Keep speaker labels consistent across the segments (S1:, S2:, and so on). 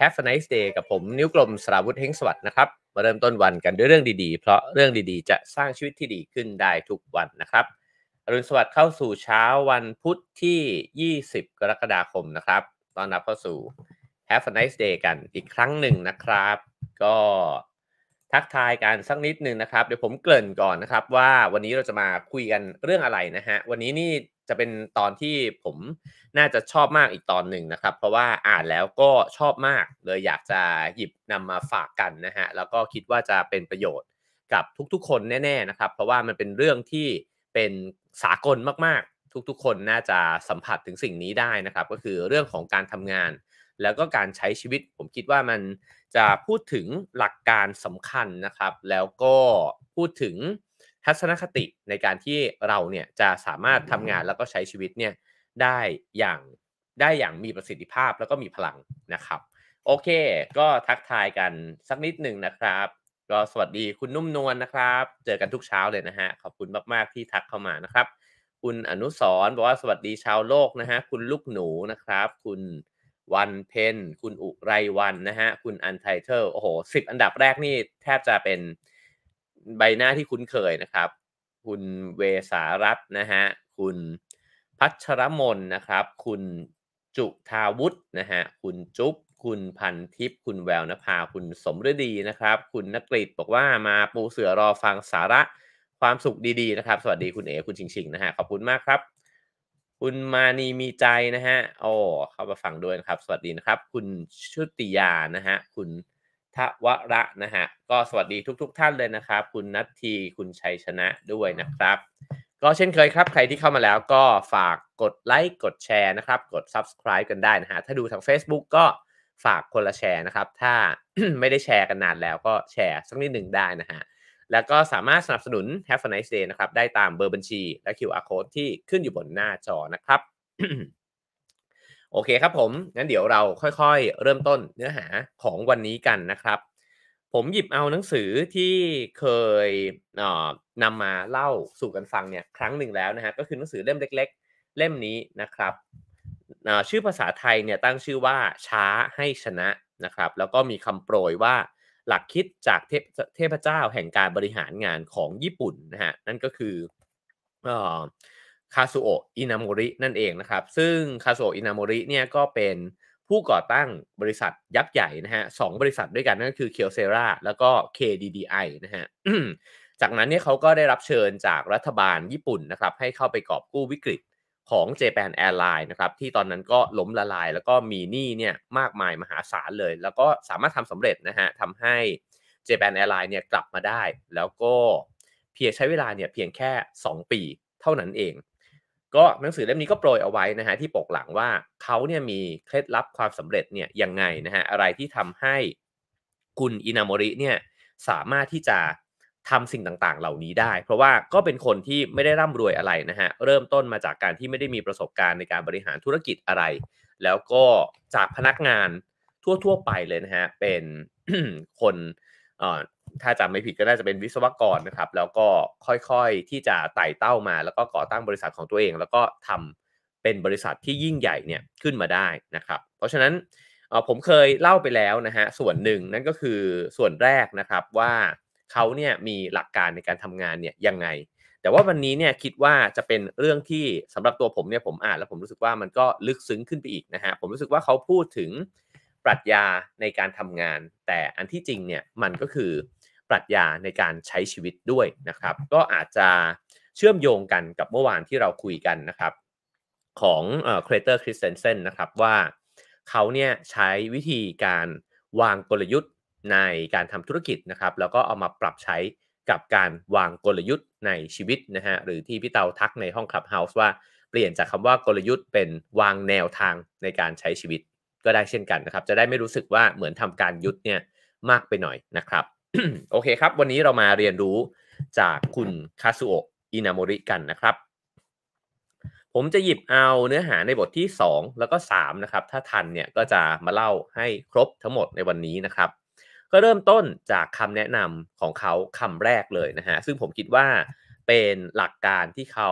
S1: Have a nice day กับผม นิ้วกลมสราวุธเฮงสวัสด์นะครับมาเริ่มต้นวันกันด้วยเรื่องดีๆ เพราะเรื่องดีๆ จะสร้างชีวิตที่ดีขึ้นได้ทุกวันนะครับอรุณสวัสดิ์เข้าสู่เช้าวันพุธที่ 20 กรกฎาคมนะครับตอนรับเข้าสู่ Have a nice day กันอีกครั้งหนึ่งนะครับ ก็ทักทายกันสักนิดหนึ่งนะครับ เดี๋ยวผมเกริ่นก่อนนะครับว่าวันนี้เราจะมาคุยกันเรื่องอะไรนะฮะวันนี้นี่จะเป็นตอนที่ผมน่าจะชอบมากอีกตอนหนึ่งนะครับ เพราะว่าอ่านแล้วก็ชอบมากเลยอยากจะหยิบนำมาฝากกันนะฮะแล้วก็คิดว่าจะเป็นประโยชน์กับทุกๆ คนแน่ๆนะครับเพราะว่ามันเป็นเรื่องที่เป็นสากลมากๆ ทุกๆ คนน่าจะสัมผัสถึงสิ่งนี้ได้นะครับ ก็คือเรื่องของการทำงาน แล้วก็การใช้ชีวิต ผมคิดว่ามันจะพูดถึงหลักการสำคัญนะครับ แล้วก็พูดถึงทัศนคติในการที่เราเนี่ยจะสามารถทำงานแล้วก็ใช้ชีวิตเนี่ยได้อย่างได้อย่างมีประสิทธิภาพแล้วก็มีพลังนะครับ โอเค ก็ทักทายกันสักนิดหนึ่งนะครับก็สวัสดีคุณนุ่มนวลนนะครับ เจอกันทุกเช้าเลยนะฮะขอบคุณมากๆที่ทักเข้ามานะครับ คุณอนุสรบอกว่าสวัสดีชาวโลกนะฮะคุณลูกหนูนะครับ คุณวันเพนคุณอุไรวันนะฮะคุณอันไทเทอร์โอ้โหสิบอันดับแรกนี่แทบจะเป็นใบหน้าที่คุ้นเคยนะครับ คุณเวสารัตนะฮะ คุณพัชรมนนะครับ คุณจุทาวุฒนะฮะ คุณจุ๊บ คุณพันทิพย์คุณแววนภา คุณสมฤดีนะครับ คุณนกฤษบอกว่ามาปูเสือรอฟังสาระความสุขดีๆนะครับ สวัสดีคุณเอ๋คุณชิงชิงนะฮะ ขอบคุณมากครับ คุณมานีมีใจนะฮะโอ้เข้ามาฟังด้วยนะครับ สวัสดีนะครับ คุณชุติยานะฮะ คุณทวระนะฮะก็สวัสดีทุก ๆทท่านเลยนะครับ คุณนัททีคุณชัยชนะด้วยนะครับ ก็เช่นเคยครับ ใครที่เข้ามาแล้วก็ฝากกดไลค์กดแชร์นะครับกด subscribe กันได้นะฮะถ้าดูทาง Facebook ก็ฝากคนละแชร์นะครับ ถ้าไม่ได้แชร์กันนานแล้วก็แชร์สักนิดหนึ่งได้นะฮะแล้วก็สามารถสนับสนุน Have a nice day นะครับ ได้ตามเบอร์บัญชีและ QR code ที่ขึ้นอยู่บนหน้าจอนะครับโอเคครับผม งั้นเดี๋ยวเราค่อยๆเริ่มต้นเนื้อหาของวันนี้กันนะครับ ผมหยิบเอาหนังสือที่เคยนำมาเล่าสู่กันฟังเนี่ยครั้งหนึ่งแล้วนะฮะ ก็คือหนังสือเล่มเล็ก ๆเล่มนี้นะครับ ชื่อภาษาไทยเนี่ยตั้งชื่อว่าช้าให้ชนะนะครับ แล้วก็มีคำโปรยว่าหลักคิดจากเทพเทพเจ้าแห่งการบริหารงานของญี่ปุ่นนะฮะ นั่นก็คือคาซุโออินามรินั่นเองนะครับซึ่งคาซุโออินามริเนี่ยก็เป็นผู้ก่อตั้งบริษัทยักษ์ใหญ่นะฮะสองบริษัทด้วยกันนั่นก็คือเคียวเซราแล้วก็ KDDI นะฮะจากนั้นเนี่ยเขาก็ได้รับเชิญจากรัฐบาลญี่ปุ่นนะครับให้เข้าไปกอบกู้วิกฤตของ Japan Airlines นะครับที่ตอนนั้นก็ล้มละลาย แล้วก็มีหนี้เนี่ยมากมายมหาศาลเลย แล้วก็สามารถทำสำเร็จนะฮะทำให้ Japan Airlines เนี่ยกลับมาได้แล้วก็เพียงใช้เวลาเนี่ยเพียงแค่ 2 ปีเท่านั้นเองก็หนังสือเล่มนี้ก็โปรยเอาไว้ นะฮะที่ปกหลังว่าเขาเนี่ยมีเคล็ดลับความสำเร็จเนี่ยยังไงนะฮะอะไรที่ทำให้คุณ อินามริเนี่ยสามารถที่จะทำสิ่งต่างๆ เหล่านี้ได้ เพราะว่าก็เป็นคนที่ไม่ได้ร่ำรวยอะไรนะฮะเริ่มต้นมาจากการที่ไม่ได้มีประสบการณ์ในการบริหารธุรกิจอะไร แล้วก็จากพนักงานทั่วๆ ไปเลยนะฮะเป็นคนถ้าจำไม่ผิดก็น่าจะเป็นวิศวกรนะครับ แล้วก็ค่อยๆที่จะไต่เต้ามา แล้วก็ก่อตั้งบริษัทของตัวเอง แล้วก็ทำเป็นบริษัทที่ยิ่งใหญ่เนี่ยขึ้นมาได้นะครับ เพราะฉะนั้นผมเคยเล่าไปแล้วนะฮะส่วนหนึ่งนั่นก็คือส่วนแรกนะครับว่าเขาเนี่ยมีหลักการในการทำงานเนี่ยยังไงแต่ว่าวันนี้เนี่ยคิดว่าจะเป็นเรื่องที่สำหรับตัวผมเนี่ยผมอ่านแล้วผมรู้สึกว่ามันก็ลึกซึ้งขึ้นไปอีกนะฮะผมรู้สึกว่าเขาพูดถึงปรัชญาในการทำงาน แต่อันที่จริงเนี่ยมันก็คือปรัชญาในการใช้ชีวิตด้วยนะครับ ก็อาจจะเชื่อมโยงกันกับเมื่อวานที่เราคุยกันนะครับ ของเครเตอร์คริสเตนเซนนะครับว่าเขาเนี่ยใช้วิธีการวางกลยุทธ์ในการทำธุรกิจนะครับ แล้วก็เอามาปรับใช้กับการวางกลยุทธ์ในชีวิตนะฮะหรือที่พี่เตาทักในห้องคลับเฮาส์ว่าเปลี่ยนจากคำว่ากลยุทธ์เป็นวางแนวทางในการใช้ชีวิต ก็ได้เช่นกันนะครับ จะได้ไม่รู้สึกว่าเหมือนทำการยุทธ์เนี่ยมากไปหน่อยนะครับโอเคครับวันนี้เรามาเรียนรู้จากคุณคาซุโออินามริกันนะครับผมจะหยิบเอาเนื้อหาในบทที่ 2 แล้วก็3นะครับถ้าทันเนี่ยก็จะมาเล่าให้ครบทั้งหมดในวันนี้นะครับ ก็เริ่มต้นจากคำแนะนำของเขาคำแรกเลยนะฮะซึ่งผมคิดว่าเป็นหลักการที่เขา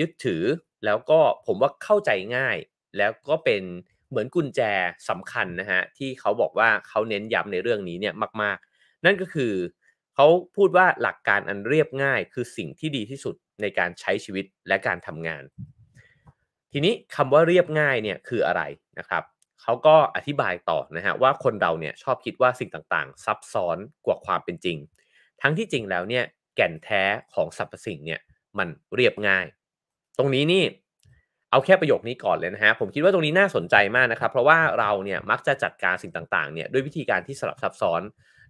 S1: ยึดถือ แล้วก็ผมว่าเข้าใจง่าย แล้วก็เป็นเหมือนกุญแจสำคัญนะฮะที่เขาบอกว่าเขาเน้นย้ำในเรื่องนี้เนี่ยมากนั่นก็คือเขาพูดว่าหลักการอันเรียบง่าย คือสิ่งที่ดีที่สุดในการใช้ชีวิตและการทำงาน ทีนี้คำว่าเรียบง่ายเนี่ยคืออะไรนะครับเขาก็อธิบายต่อนะฮะว่าคนเราเนี่ยชอบคิดว่าสิ่งต่างๆ ซับซ้อนกว่าความเป็นจริง ทั้งที่จริงแล้วเนี่ยแก่นแท้ของสรรพสิ่งเนี่ยมันเรียบง่าย ตรงนี้นี่เอาแค่ประโยคนี้ก่อนเลยนะฮะผมคิดว่าตรงนี้น่าสนใจมากนะครับเพราะว่าเราเนี่ยมักจะจัดการสิ่งต่างๆเนี่ยด้วยวิธีการที่สลับซับซ้อน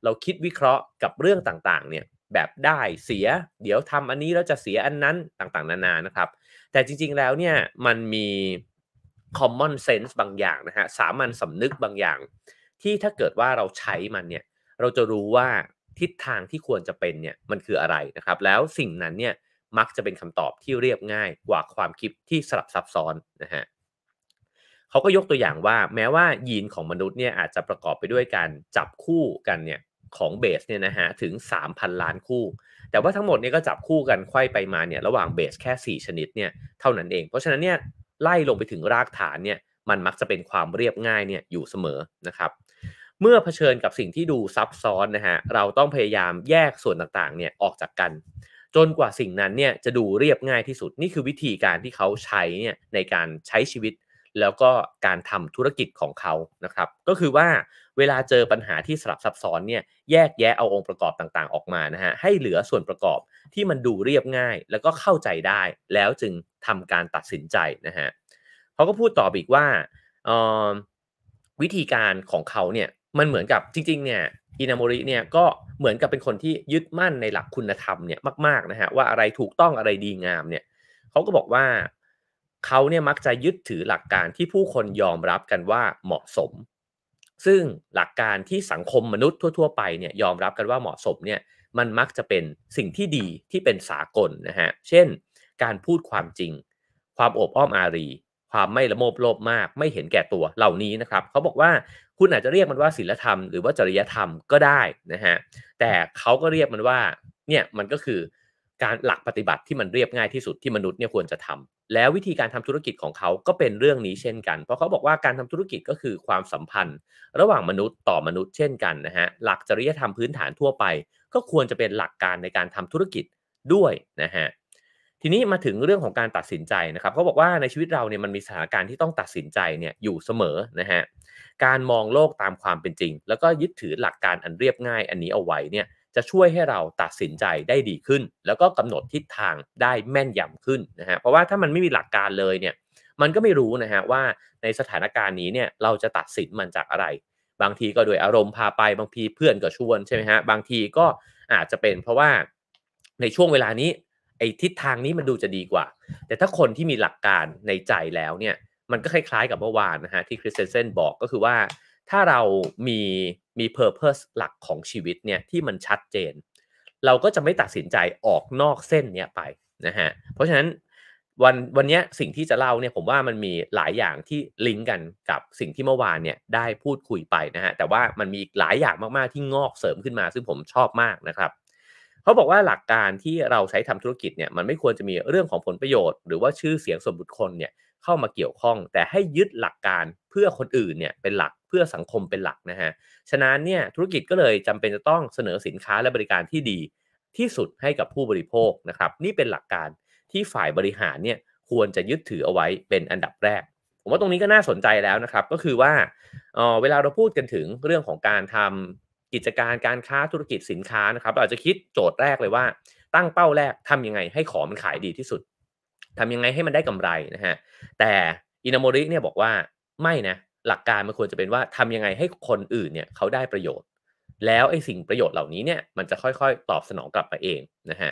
S1: เราคิดวิเคราะห์กับเรื่องต่างๆ เนี่ยแบบได้เสีย เดี๋ยวทำอันนี้แล้วจะเสียอันนั้นต่างๆ นานานะครับ แต่จริงๆแล้วเนี่ยมันมี common sense บางอย่างนะฮะสามัญสำนึกบางอย่าง ที่ถ้าเกิดว่าเราใช้มันเนี่ยเราจะรู้ว่าทิศทางที่ควรจะเป็นเนี่ยมันคืออะไรนะครับ แล้วสิ่งนั้นเนี่ยมักจะเป็นคำตอบที่เรียบง่ายกว่าความคิดที่สลับซับซ้อนนะฮะเขาก็ยกตัวอย่างว่าแม้ว่ายีนของมนุษย์เนี่ยอาจจะประกอบไปด้วยการจับคู่กันเนี่ยของเบสเนี่ยนะฮะถึง 3,000 ล้านคู่ แต่ว่าทั้งหมดเนี่ยก็จับคู่กันไข้ไปมาเนี่ยระหว่างเบสแค่ 4 ชนิดเนี่ยเท่านั้นเองเพราะฉะนั้นเนี่ยไล่ลงไปถึงรากฐานเนี่ยมันมักจะเป็นความเรียบง่ายเนี่ยอยู่เสมอนะครับเมื่อเผชิญกับสิ่งที่ดูซับซ้อนนะฮะเราต้องพยายามแยกส่วนต่างๆเนี่ยออกจากกัน จนกว่าสิ่งนั้นเนี่ยจะดูเรียบง่ายที่สุดนี่คือวิธีการที่เขาใช้เนี่ยในการใช้ชีวิตแล้วก็การทำธุรกิจของเขานะครับก็คือว่าเวลาเจอปัญหาที่สลับซับซ้อนเนี่ยแยกแยะเอาองค์ประกอบต่าง ๆออกมานะฮะให้เหลือส่วนประกอบที่มันดูเรียบง่าย แล้วก็เข้าใจได้ แล้วจึงทำการตัดสินใจนะฮะเขาก็พูดต่ออีกว่าวิธีการของเขาเนี่ยมันเหมือนกับจริงๆเนี่ยอินามริเนี่ยก็เหมือนกับเป็นคนที่ยึดมั่นในหลักคุณธรรมเนี่ยมากๆนะฮะว่าอะไรถูกต้องอะไรดีงามเนี่ยเขาก็บอกว่าเขาเนี่ยมักจะยึดถือหลักการที่ผู้คนยอมรับกันว่าเหมาะสม ซึ่งหลักการที่สังคมมนุษย์ทั่วๆ ไปเนี่ยยอมรับกันว่าเหมาะสมเนี่ยมันมักจะเป็นสิ่งที่ดีที่เป็นสากลนะฮะ เช่น การพูดความจริง ความอบอ้อมอารี ความไม่ละโมบโลภมาก ไม่เห็นแก่ตัวเหล่านี้นะครับเขาบอกว่าคุณอาจจะเรียกมันว่าศีลธรรมหรือว่าจริยธรรมก็ได้นะฮะแต่เขาก็เรียกมันว่าเนี่ยมันก็คือการหลักปฏิบัติที่มันเรียบง่ายที่สุดที่มนุษย์เนี่ยควรจะทำ แล้ววิธีการทำธุรกิจของเขาก็เป็นเรื่องนี้เช่นกันเพราะเขาบอกว่าการทำธุรกิจก็คือความสัมพันธ์ ระหว่างมนุษย์ต่อมนุษย์ เช่นกันนะฮะหลักจริยธรรมพื้นฐานทั่วไป ก็ควรจะเป็นหลักการในการทำธุรกิจด้วยนะฮะทีนี้มาถึงเรื่องของการตัดสินใจนะครับเขาบอกว่าในชีวิตเราเนี่ยมันมีสถานการณ์ที่ต้องตัดสินใจเนี่ยอยู่เสมอนะฮะการมองโลกตามความเป็นจริง แล้วก็ยึดถือหลักการอันเรียบง่าย อันนี้เอาไว้เนี่ยจะช่วยให้เราตัดสินใจได้ดีขึ้น แล้วก็กำหนดทิศทางได้แม่นยำขึ้นนะฮะเพราะว่าถ้ามันไม่มีหลักการเลยเนี่ยมันก็ไม่รู้นะฮะว่าในสถานการณ์นี้เนี่ยเราจะตัดสินมันจากอะไร บางทีก็โดยอารมณ์พาไป บางทีเพื่อนก็ชวนใช่ไหมฮะบางทีก็อาจจะเป็นเพราะว่าในช่วงเวลานี้ ไอ้ทิศทางนี้มันดูจะดีกว่า แต่ถ้าคนที่มีหลักการในใจแล้วเนี่ยมันก็คล้าย ๆ กับเมื่อวานนะฮะที่คริสเตนเซนบอกก็คือว่าถ้าเรามีมี purpose หลักของชีวิตเนี่ยที่มันชัดเจน เราก็จะไม่ตัดสินใจออกนอกเส้นเนี่ยไปนะฮะเพราะฉะนั้นวันวันนี้สิ่งที่จะเล่าเนี่ยผมว่ามันมีหลายอย่างที่ลิงก์กันกับสิ่งที่เมื่อวานเนี่ยได้พูดคุยไปนะฮะแต่ว่ามันมีหลายอย่างมาก ๆ ที่งอกเสริมขึ้นมาซึ่งผมชอบมากนะครับเขาบอกว่าหลักการที่เราใช้ทำธุรกิจเนี่ยมันไม่ควรจะมีเรื่องของผลประโยชน์หรือว่าชื่อเสียงส่วนบุคคลเนี่ยเข้ามาเกี่ยวข้อง แต่ให้ยึดหลักการเพื่อคนอื่นเนี่ยเป็นหลักเพื่อสังคมเป็นหลักนะฮะฉะนั้นเนี่ยธุรกิจก็เลยจำเป็นจะต้องเสนอสินค้าและบริการที่ดีที่สุดให้กับผู้บริโภคนะครับนี่เป็นหลักการที่ฝ่ายบริหารเนี่ยควรจะยึดถือเอาไว้เป็นอันดับแรก ผมว่าตรงนี้ก็น่าสนใจแล้วนะครับก็คือว่าเออเวลาเราพูดกันถึงเรื่องของการทำกิจการการค้าธุรกิจสินค้านะครับเราจะคิดโจทย์แรกเลยว่า ตั้งเป้าแรกทํำยังไงให้ของมันขายดีที่สุดทำยังไงให้มันได้กำไรนะฮะ แต่อินาโมริเนี่ยบอกว่าไม่นะ หลักการมันควรจะเป็นว่าทำยังไงให้คนอื่นเนี่ยเขาได้ประโยชน์ แล้วไอ้สิ่งประโยชน์เหล่านี้เนี่ยมันจะค่อยๆตอบสนองกลับมาเองนะฮะ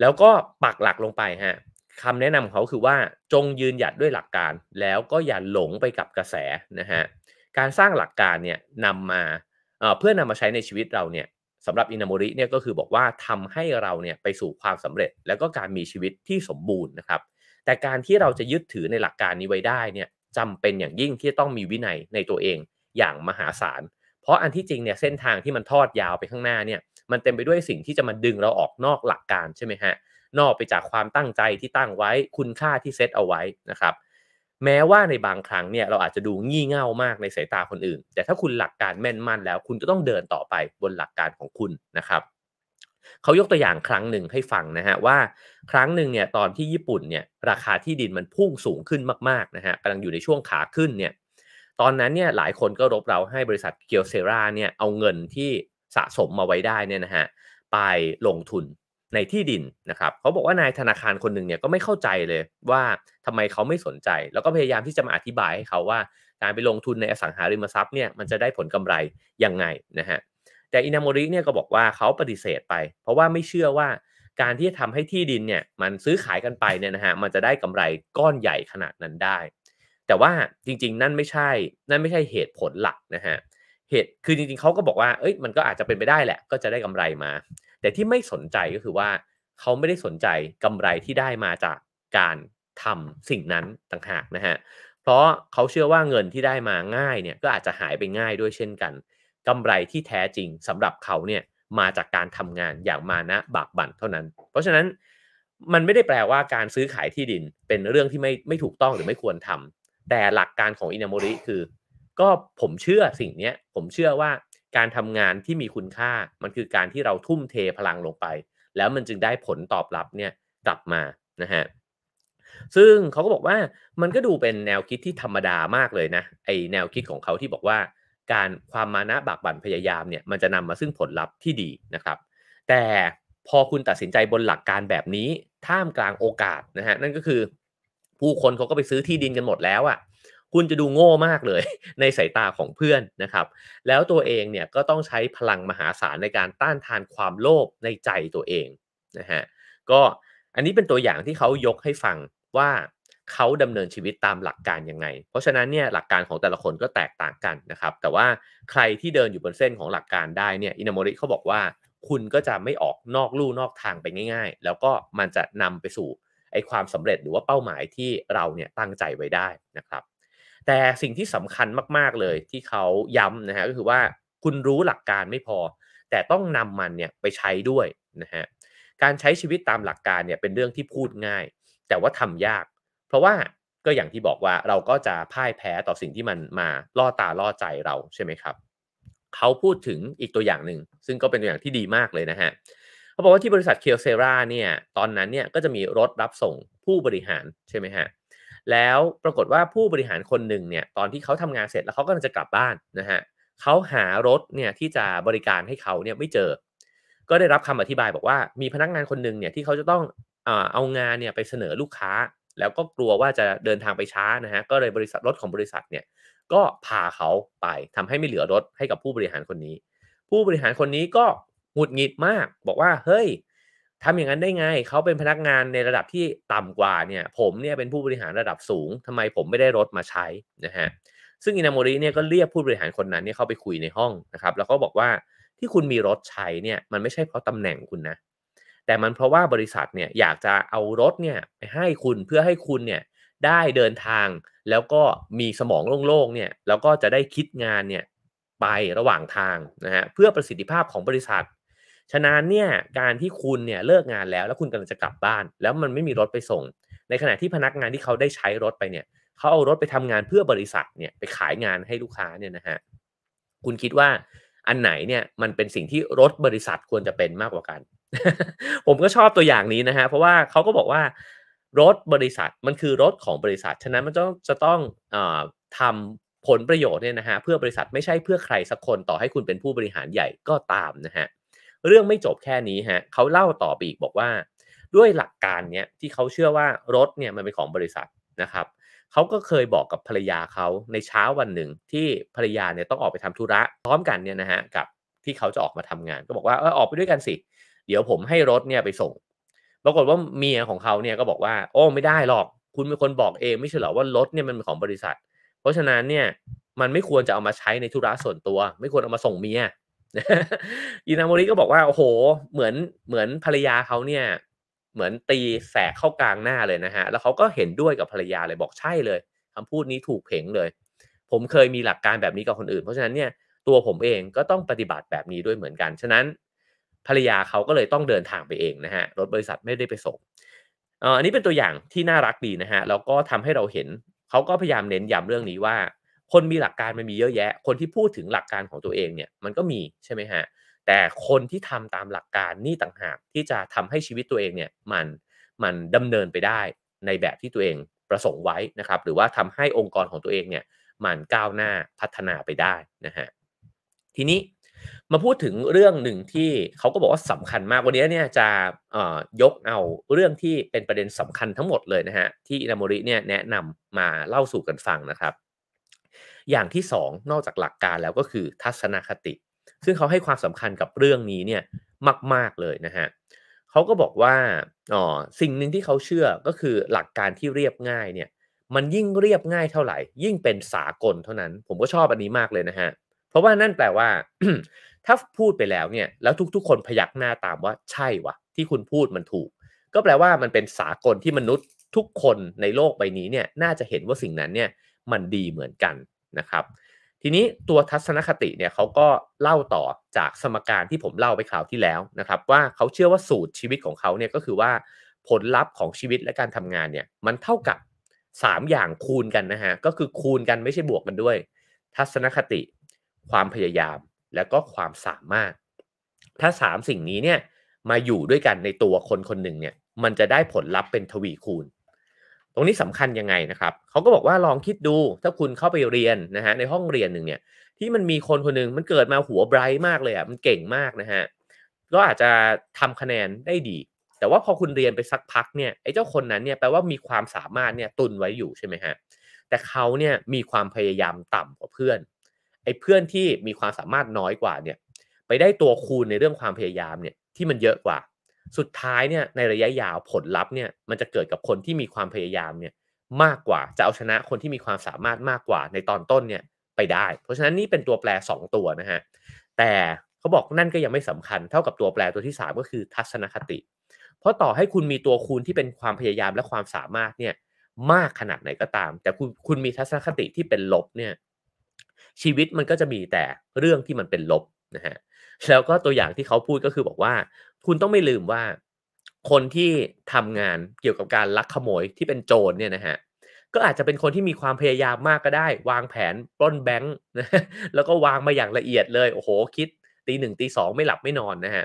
S1: แล้วก็ปักหลักลงไปฮะคำแนะนำของเขาคือว่าจงยืนหยัดด้วยหลักการแล้วก็อย่าหลงไปกับกระแสนะฮะ การสร้างหลักการเนี่ยนำมาเพื่อนำมาใช้ในชีวิตเราเนี่ยสำหรับอินามริเนี่ยก็คือบอกว่าทำให้เราเนี่ยไปสู่ความสำเร็จ แล้วก็การมีชีวิตที่สมบูรณ์นะครับแต่การที่เราจะยึดถือในหลักการนี้ไว้ได้เนี่ยจำเป็นอย่างยิ่งที่ต้องมีวินัยในตัวเองอย่างมหาศาลเพราะอันที่จริงเนี่ยเส้นทางที่มันทอดยาวไปข้างหน้าเนี่ยมันเต็มไปด้วยสิ่งที่จะมาดึงเราออกนอกหลักการใช่ไหมฮะนอกไปจากความตั้งใจที่ตั้งไว้คุณค่าที่เซตเอาไว้นะครับแม้ว่าในบางครั้งเนี่ยเราอาจจะดูงี่เง่ามากในสายตาคนอื่น แต่ถ้าคุณหลักการแม่นมั่นแล้วคุณจะต้องเดินต่อไปบนหลักการของคุณนะครับเขายกตัวอย่างครั้งหนึ่งให้ฟังนะฮะว่า ครั้งหนึ่งเนี่ยตอนที่ญี่ปุ่นเนี่ยราคาที่ดินมันพุ่งสูงขึ้นมากๆนะฮะกำลังอยู่ในช่วงขาขึ้นเนี่ยตอนนั้นเนี่ยหลายคนก็รบเราให้บริษัทเกียวเซราเนี่ยเอาเงินที่สะสมมาไว้ได้เนี่ยนะฮะไปลงทุนในที่ดินนะครับเขาบอกว่านายธนาคารคนหนึ่งเนี่ยก็ไม่เข้าใจเลยว่าทำไมเขาไม่สนใจ แล้วก็พยายามที่จะมาอธิบายให้เขาว่า การไปลงทุนในอสังหาริมทรัพย์เนี่ยมันจะได้ผลกำไรยังไงนะฮะแต่อินามอริเนี่ยก็บอกว่าเขาปฏิเสธไปเพราะว่าไม่เชื่อว่า การที่จะทำให้ที่ดินเนี่ยมันซื้อขายกันไปเนี่ยนะฮะมันจะได้กำไรก้อนใหญ่ขนาดนั้นได้ แต่ว่าจริง ๆ นั่นไม่ใช่นั่นไม่ใช่เหตุผลหลักนะฮะเหตุคือจริงๆเขาก็บอกว่าเอ้ยมันก็อาจจะเป็นไปได้แหละก็จะได้กำไรมาแต่ที่ไม่สนใจก็คือว่า เขาไม่ได้สนใจกำไรที่ได้มาจากการทำสิ่งนั้นต่างหากนะฮะ เพราะเขาเชื่อว่าเงินที่ได้มาง่ายเนี่ยก็อาจจะหายไปง่ายด้วยเช่นกัน กำไรที่แท้จริงสำหรับเขาเนี่ยมาจากการทำงานอย่างมานะ บากบั่นเท่านั้น เพราะฉะนั้นมันไม่ได้แปลว่าการซื้อขายที่ดินเป็นเรื่องที่ไม่ไม่ถูกต้องหรือไม่ควรทำ แต่หลักการของอินามริคือ ก็ผมเชื่อสิ่งนี้ผมเชื่อว่าการทำงานที่มีคุณค่ามันคือการที่เราทุ่มเทพลังลงไป แล้วมันจึงได้ผลตอบรับเนี่ยกลับมานะฮะซึ่งเขาก็บอกว่ามันก็ดูเป็นแนวคิดที่ธรรมดามากเลยนะไอแนวคิดของเขาที่บอกว่า การความมานะบากบั่นพยายามเนี่ย มันจะนำมาซึ่งผลลัพธ์ที่ดีนะครับ แต่พอคุณตัดสินใจบนหลักการแบบนี้ท่ามกลางโอกาสนะฮะนั่นก็คือ ผู้คนเขาก็ไปซื้อที่ดินกันหมดแล้วอะ่ะคุณจะดูโง่มากเลยในสายตาของเพื่อนนะครับ แล้วตัวเองเนี่ยก็ต้องใช้พลังมหาศาลในการต้านทานความโลภในใจตัวเองนะฮะ ก็อันนี้เป็นตัวอย่างที่เขายกให้ฟังว่าเขาดำเนินชีวิตตามหลักการยังไง เพราะฉะนั้นเนี่ยหลักการของแต่ละคนก็แตกต่างกันนะครับ แต่ว่าใครที่เดินอยู่บนเส้นของหลักการได้เนี่ยอินามริเขาบอกว่าคุณก็จะไม่ออกนอกลู่นอกทางไปง่าย ๆ แล้วก็มันจะนำไปสู่ไอ้ความสำเร็จหรือว่าเป้าหมายที่เราเนี่ยตั้งใจไว้ได้นะครับแต่สิ่งที่สำคัญมากๆเลยที่เขาย้ำนะฮะก็คือว่าคุณรู้หลักการไม่พอแต่ต้องนำมันเนี่ยไปใช้ด้วยนะฮะการใช้ชีวิตตามหลักการเนี่ยเป็นเรื่องที่พูดง่าย แต่ว่าทำยาก เพราะว่าก็อย่างที่บอกว่าเราก็จะพ่ายแพ้ต่อสิ่งที่มันมาล่อตาล่อใจเราใช่ไหมครับ เขาพูดถึงอีกตัวอย่างหนึ่งซึ่งก็เป็นตัวอย่างที่ดีมากเลยนะฮะเขาบอกว่าที่บริษัทเคียวเซราเนี่ยตอนนั้นเนี่ยก็จะมีรถรับส่งผู้บริหารใช่ไหมฮะแล้วปรากฏว่าผู้บริหารคนหนึ่งเนี่ยตอนที่เขาทำงานเสร็จแล้วเขาก็จะกลับบ้านนะฮะเขาหารถเนี่ยที่จะบริการให้เขาเนี่ยไม่เจอ ก็ได้รับคำอธิบายบอกว่ามีพนักงานคนหนึ่งเนี่ยที่เขาจะต้องเอางานเนี่ยไปเสนอลูกค้า แล้วก็กลัวว่าจะเดินทางไปช้านะฮะก็เลยบริษัทรถของบริษัทเนี่ยก็พาเขาไปทำให้ไม่เหลือรถให้กับผู้บริหารคนนี้ ผู้บริหารคนนี้ก็หงุดหงิดมากบอกว่าเฮ้ยทำอย่างนั้นได้ไงเขาเป็นพนักงานในระดับที่ต่ำกว่าเนี่ยผมเนี่ยเป็นผู้บริหารระดับสูง ทำไมผมไม่ได้รถมาใช้นะฮะซึ่งอินาโมริเนี่ยก็เรียกผู้บริหารคนนั้นเนี่ยเข้าไปคุยในห้องนะครับแล้วก็บอกว่าที่คุณมีรถใช้เนี่ยมันไม่ใช่เพราะตำแหน่งคุณนะแต่มันเพราะว่าบริษัทเนี่ยอยากจะเอารถเนี่ยไปให้คุณเพื่อให้คุณเนี่ยได้เดินทาง แล้วก็มีสมองโล่งๆเนี่ยแล้วก็จะได้คิดงานเนี่ยไประหว่างทางนะฮะเพื่อประสิทธิภาพของบริษัทฉะนั้นเนี่ยการที่คุณเนี่ยเลิกงานแล้ว แล้วคุณกำลังจะกลับบ้าน แล้วมันไม่มีรถไปส่ง ในขณะที่พนักงานที่เขาได้ใช้รถไปเนี่ย เขาเอารถไปทำงานเพื่อบริษัทเนี่ยไปขายงานให้ลูกค้าเนี่ยนะฮะคุณคิดว่าอันไหนเนี่ยมันเป็นสิ่งที่รถบริษัทควรจะเป็นมากกว่ากัน ผมก็ชอบตัวอย่างนี้นะฮะเพราะว่าเขาก็บอกว่ารถบริษัทมันคือรถของบริษัทฉะนั้นมันต้องจะต้องอทำผลประโยชน์เนี่ยนะฮะเพื่อบริษัทไม่ใช่เพื่อใครสักคนต่อให้คุณเป็นผู้บริหารใหญ่ก็ตามนะฮะเรื่องไม่จบแค่นี้ฮะ เขาเล่าต่อไปอีกบอกว่า ด้วยหลักการเนี้ยที่เขาเชื่อว่ารถเนี่ยมันเป็นของบริษัทนะครับเขาก็เคยบอกกับภรรยาเขาในเช้าวันหนึ่ง ที่ภรรยาเนี่ยต้องออกไปทำธุระพร้อมกันเนี่ยนะฮะกับที่เขาจะออกมาทำงานก็บอกว่าเออออกไปด้วยกันสิ เดี๋ยวผมให้รถเนี่ยไปส่งปรากฏว่าเมียของเขาเนี่ยก็บอกว่า โอ้ไม่ได้หรอก คุณเป็นคนบอกเองไม่ใช่หรอว่ารถเนี่ยมันเป็นของบริษัท เพราะฉะนั้นเนี่ยมันไม่ควรจะเอามาใช้ในธุระส่วนตัว ไม่ควรเอามาส่งเมียอินาโมริก็บอกว่าโอ้โห เหมือนเหมือนภรรยาเขาเนี่ยเหมือนตีแสกเข้ากลางหน้าเลยนะฮะแล้วเขาก็เห็นด้วยกับภรรยาเลยบอกใช่เลยคำพูดนี้ถูกเพ่งเลย ผมเคยมีหลักการแบบนี้กับคนอื่น เพราะฉะนั้นเนี่ยตัวผมเองก็ต้องปฏิบัติแบบนี้ด้วยเหมือนกันฉะนั้น ภรรยาเขาก็เลยต้องเดินทางไปเองนะฮะรถบริษัทไม่ได้ไปส่งอันนี้เป็นตัวอย่างที่น่ารักดีนะฮะแล้วก็ทำให้เราเห็นเขาก็พยายามเน้นย้ำเรื่องนี้ว่าคนมีหลักการมันมีเยอะแยะ คนที่พูดถึงหลักการของตัวเองเนี่ยมันก็มีใช่ไหมฮะแต่คนที่ทำตามหลักการนี่ต่างหากที่จะทำให้ชีวิตตัวเองเนี่ยมันมันดำเนินไปได้ในแบบที่ตัวเองประสงค์ไว้นะครับ หรือว่าทำให้องค์กรของตัวเองเนี่ยมันก้าวหน้าพัฒนาไปได้นะฮะทีนี้มาพูดถึงเรื่องหนึ่งที่เขาก็บอกว่าสำคัญมากวันนี้เนี่ยจะยกเอาเรื่องที่เป็นประเด็นสำคัญทั้งหมดเลยนะฮะที่อินามริเนี่ยแนะนำมาเล่าสู่กันฟังนะครับอย่างที่2นอกจากหลักการแล้วก็คือ ทัศนคติ ซึ่งเขาให้ความสำคัญกับเรื่องนี้เนี่ยมากๆเลยนะฮะเขาก็บอกว่าอ๋อสิ่งหนึ่งที่เขาเชื่อก็คือหลักการที่เรียบง่ายเนี่ย มันยิ่งเรียบง่ายเท่าไหร่ ยิ่งเป็นสากลเท่านั้น ผมก็ชอบอันนี้มากเลยนะฮะเพราะว่านั่นแปลว่า ถ้าพูดไปแล้วเนี่ยแล้วทุกๆคนพยักหน้าตามว่า ใช่วะที่คุณพูดมันถูก ก็แปลว่ามันเป็นสากลที่มนุษย์ทุกคนในโลกใบนี้เนี่ย น่าจะเห็นว่าสิ่งนั้นเนี่ยมันดีเหมือนกันนะครับทีนี้ตัวทัศนคติเนี่ยเขาก็เล่าต่อจากสมการที่ผมเล่าไปคราวที่แล้วนะครับว่าเขาเชื่อว่าสูตรชีวิตของเขาเนี่ยก็คือว่าผลลัพธ์ของชีวิตและการทำงานเนี่ยมันเท่ากับ 3 อย่างคูณกันนะฮะก็คือคูณกันไม่ใช่บวกกันด้วย ทัศนคติ ความพยายามและก็ความสามารถ ถ้า 3 สิ่งนี้เนี่ย มาอยู่ด้วยกันในตัวคนคนหนึ่งเนี่ยมันจะได้ผลลัพธ์เป็นทวีคูณตรงนี้สำคัญยังไงนะครับเขาก็บอกว่าลองคิดดู ถ้าคุณเข้าไปเรียนนะฮะ ในห้องเรียนหนึ่งเนี่ย ที่มันมีคนคนหนึ่งมันเกิดมาหัวไบรท์มากเลยอ่ะมันเก่งมากนะฮะก็อาจจะทำคะแนนได้ดี แต่ว่าพอคุณเรียนไปสักพักเนี่ยไอ้เจ้าคนนั้นเนี่ยแปลว่ามีความสามารถเนี่ยตุนไว้อยู่ใช่ไหมฮะ แต่เขาเนี่ยมีความพยายามต่ำกว่าเพื่อน ไอ้เพื่อนที่มีความสามารถน้อยกว่าเนี่ยไปได้ตัวคูณในเรื่องความพยายามเนี่ยที่มันเยอะกว่าสุดท้ายเนี่ยในระยะยาวผลลัพธ์เนี่ยมันจะเกิดกับคนที่มีความพยายามเนี่ย มากกว่าจะเอาชนะคนที่มีความสามารถมากกว่าในตอนต้นเนี่ยไปได้ เพราะฉะนั้นนี่เป็นตัวแปร2ตัวนะฮะแต่เขาบอก นั่นก็ยังไม่สำคัญ เท่ากับตัวแปรตัวที่ 3 ก็คือทัศนคติ เพราะต่อให้คุณมีตัวคูณที่เป็นความพยายามและความสามารถเนี่ยมากขนาดไหนก็ตาม แต่คุณคุณมีทัศนคติที่เป็นลบเนี่ยชีวิตมันก็จะมีแต่เรื่องที่มันเป็นลบนะฮะเแล้วก็ตัวอย่างที่เขาพูดก็คือบอกว่า คุณต้องไม่ลืมว่าคนที่ทำงานเกี่ยวกับการลักขโมยที่เป็นโจรเนี่ยนะฮะก็อาจจะเป็นคนที่มีความพยายามมากก็ได้ วางแผน ปล้นแบงค์แล้วก็วางมาอย่างละเอียดเลย โอ้โหคิดตีหนึ่งตีสองไม่หลับไม่นอนนะฮะ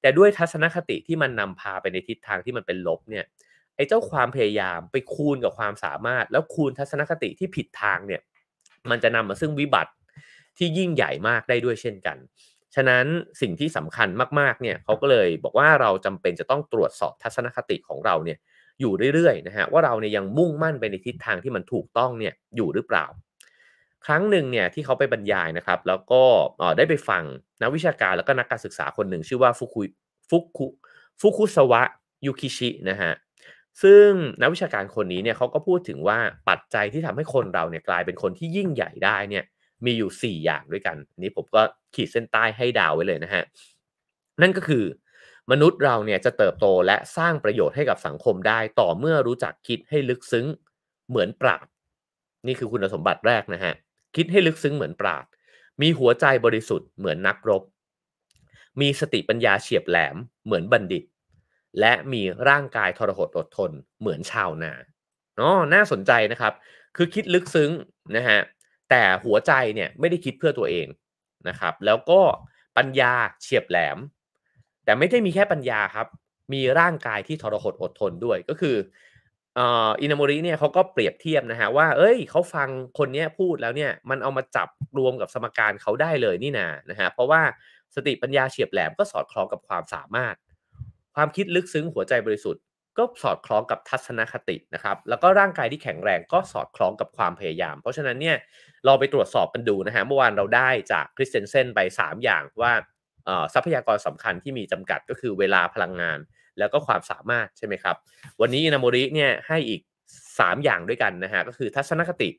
S1: แต่ด้วยทัศนคติที่มันนำพาไปในทิศทางที่มันเป็นลบเนี่ยไอ้เจ้าความพยายามไปคูณกับความสามารถ แล้วคูณทัศนคติที่ผิดทางเนี่ย มันจะนำมาซึ่งวิบัติที่ยิ่งใหญ่มากได้ด้วยเช่นกันฉะนั้นสิ่งที่สำคัญมากๆ เนี่ยเขาก็เลยบอกว่าเราจำเป็นจะต้องตรวจสอบทัศนคติของเราเนี่ยอยู่เรื่อยๆนะฮะว่าเราเนี่ยยังมุ่งมั่นไปในทิศทางที่มันถูกต้องเนี่ยอยู่หรือเปล่า ครั้งหนึ่งเนี่ยที่เขาไปบรรยายนะครับ แล้วก็ได้ไปฟังนักวิชาการแล้วก็นักการศึกษาคนหนึ่ง ชื่อว่าฟุคุฟุคุฟุคุสวะยุคิชินะฮะซึ่งนักวิชาการคนนี้เนี่ยเขาก็พูดถึงว่าปัจจัยที่ทำให้คนเราเนี่ยกลายเป็นคนที่ยิ่งใหญ่ได้เนี่ยมีอยู่ 4 อย่างด้วยกัน นี้ผมก็ขีดเส้นใต้ให้ดาวไว้เลยนะฮะ นั่นก็คือมนุษย์เราเนี่ยจะเติบโตและสร้างประโยชน์ให้กับสังคมได้ ต่อเมื่อรู้จักคิดให้ลึกซึ้งเหมือนปราดนี่คือคุณสมบัติแรกนะฮะ คิดให้ลึกซึ้งเหมือนปราดมีหัวใจบริสุทธิ์เหมือนนักรบ มีสติปัญญาเฉียบแหลม เหมือนบัณฑิต และมีร่างกายทรหดอดทน เหมือนชาวนาอ๋อน่าสนใจนะครับ คือคิดลึกซึ้งนะฮะแต่หัวใจเนี่ยไม่ได้คิดเพื่อตัวเองนะครับ แล้วก็ปัญญาเฉียบแหลม แต่ไม่ได้มีแค่ปัญญาครับ มีร่างกายที่ทรหดอดทนด้วยก็คืออินามริเนี่ยเขาก็เปรียบเทียบนะฮะว่าเอ้ย เขาฟังคนเนี้ยพูดแล้วเนี่ยมันเอามาจับรวมกับสมการเขาได้เลยนี่นานะฮะเพราะว่าสติปัญญาเฉียบแหลมก็สอดคล้องกับความสามารถ ความคิดลึกซึ้งหัวใจบริสุทธิก็สอดคล้องกับทัศนคตินะครับ แล้วก็ร่างกายที่แข็งแรงก็สอดคล้องกับความพยายาม เพราะฉะนั้นเนี่ยเราไปตรวจสอบกันดูนะฮะเมื่อวานเราได้จากคริสเตนเซนไป 3 อย่างว่าทรัพยากรสำคัญที่มีจำกัดก็คือเวลาพลังงานแล้วก็ความสามารถใช่ไหมครับ วันนี้นาโมริเนี่ยให้อีก 3 อย่างด้วยกันนะฮะก็คือทัศนคติ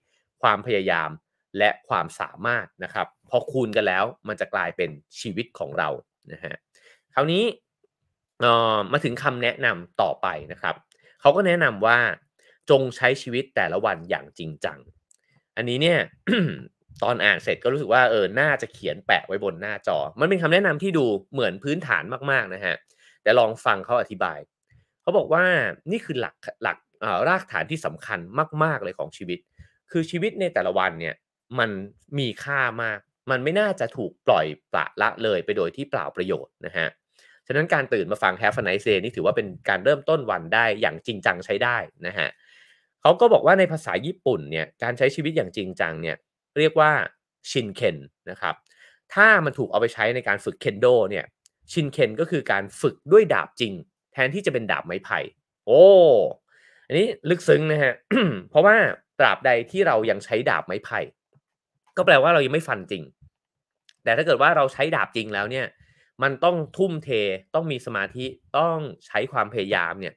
S1: ความพยายามและความสามารถนะครับพอคูณกันแล้วมันจะกลายเป็นชีวิตของเรานะฮะคราวนี้ออมาถึงคำแนะนำต่อไปนะครับ เขาก็แนะนำว่าจงใช้ชีวิตแต่ละวันอย่างจริงจัง อันนี้เนี่ยตอนอ่านเสร็จก็รู้สึกว่าเออน่าจะเขียนแปะไว้บนหน้าจอ มันเป็นคำแนะนำที่ดูเหมือนพื้นฐานมากๆนะฮะ แต่ลองฟังเขาอธิบายเขาบอกว่านี่คือหลักหลักรากฐานที่สำคัญมากๆเลยของชีวิต คือชีวิตในแต่ละวันเนี่ยมันมีค่ามาก มันไม่น่าจะถูกปล่อยปละละเลยไปโดยที่เปล่าประโยชน์นะฮะเฉะนั้นการตื่นมาฟัง Have a nice day นี่ถือว่าเป็นการเริ่มต้นวันได้อย่างจริงจังใช้ได้นะฮะเขาก็บอกว่าในภาษาญี่ปุ่นเนี่ยการใช้ชีวิตอย่างจริงจังเนี่ยเรียกว่าชินเคนนะครับถ้ามันถูกเอาไปใช้ในการฝึกเคนโดเนี่ย ชินเคนก็คือการฝึกด้วยดาบจริง แทนที่จะเป็นดาบไม้ไผ่โอ้อันนี้ลึกซึ้งนะฮะเพราะว่าตราบใดที่เรายังใช้ดาบไม้ไผ่ก็แปลว่าเรายังไม่ฟันจริง แต่ถ้าเกิดว่าเราใช้ดาบจริงแล้วเนี่ยมันต้องทุ่มเทต้องมีสมาธิต้องใช้ความพยายามเนี่ย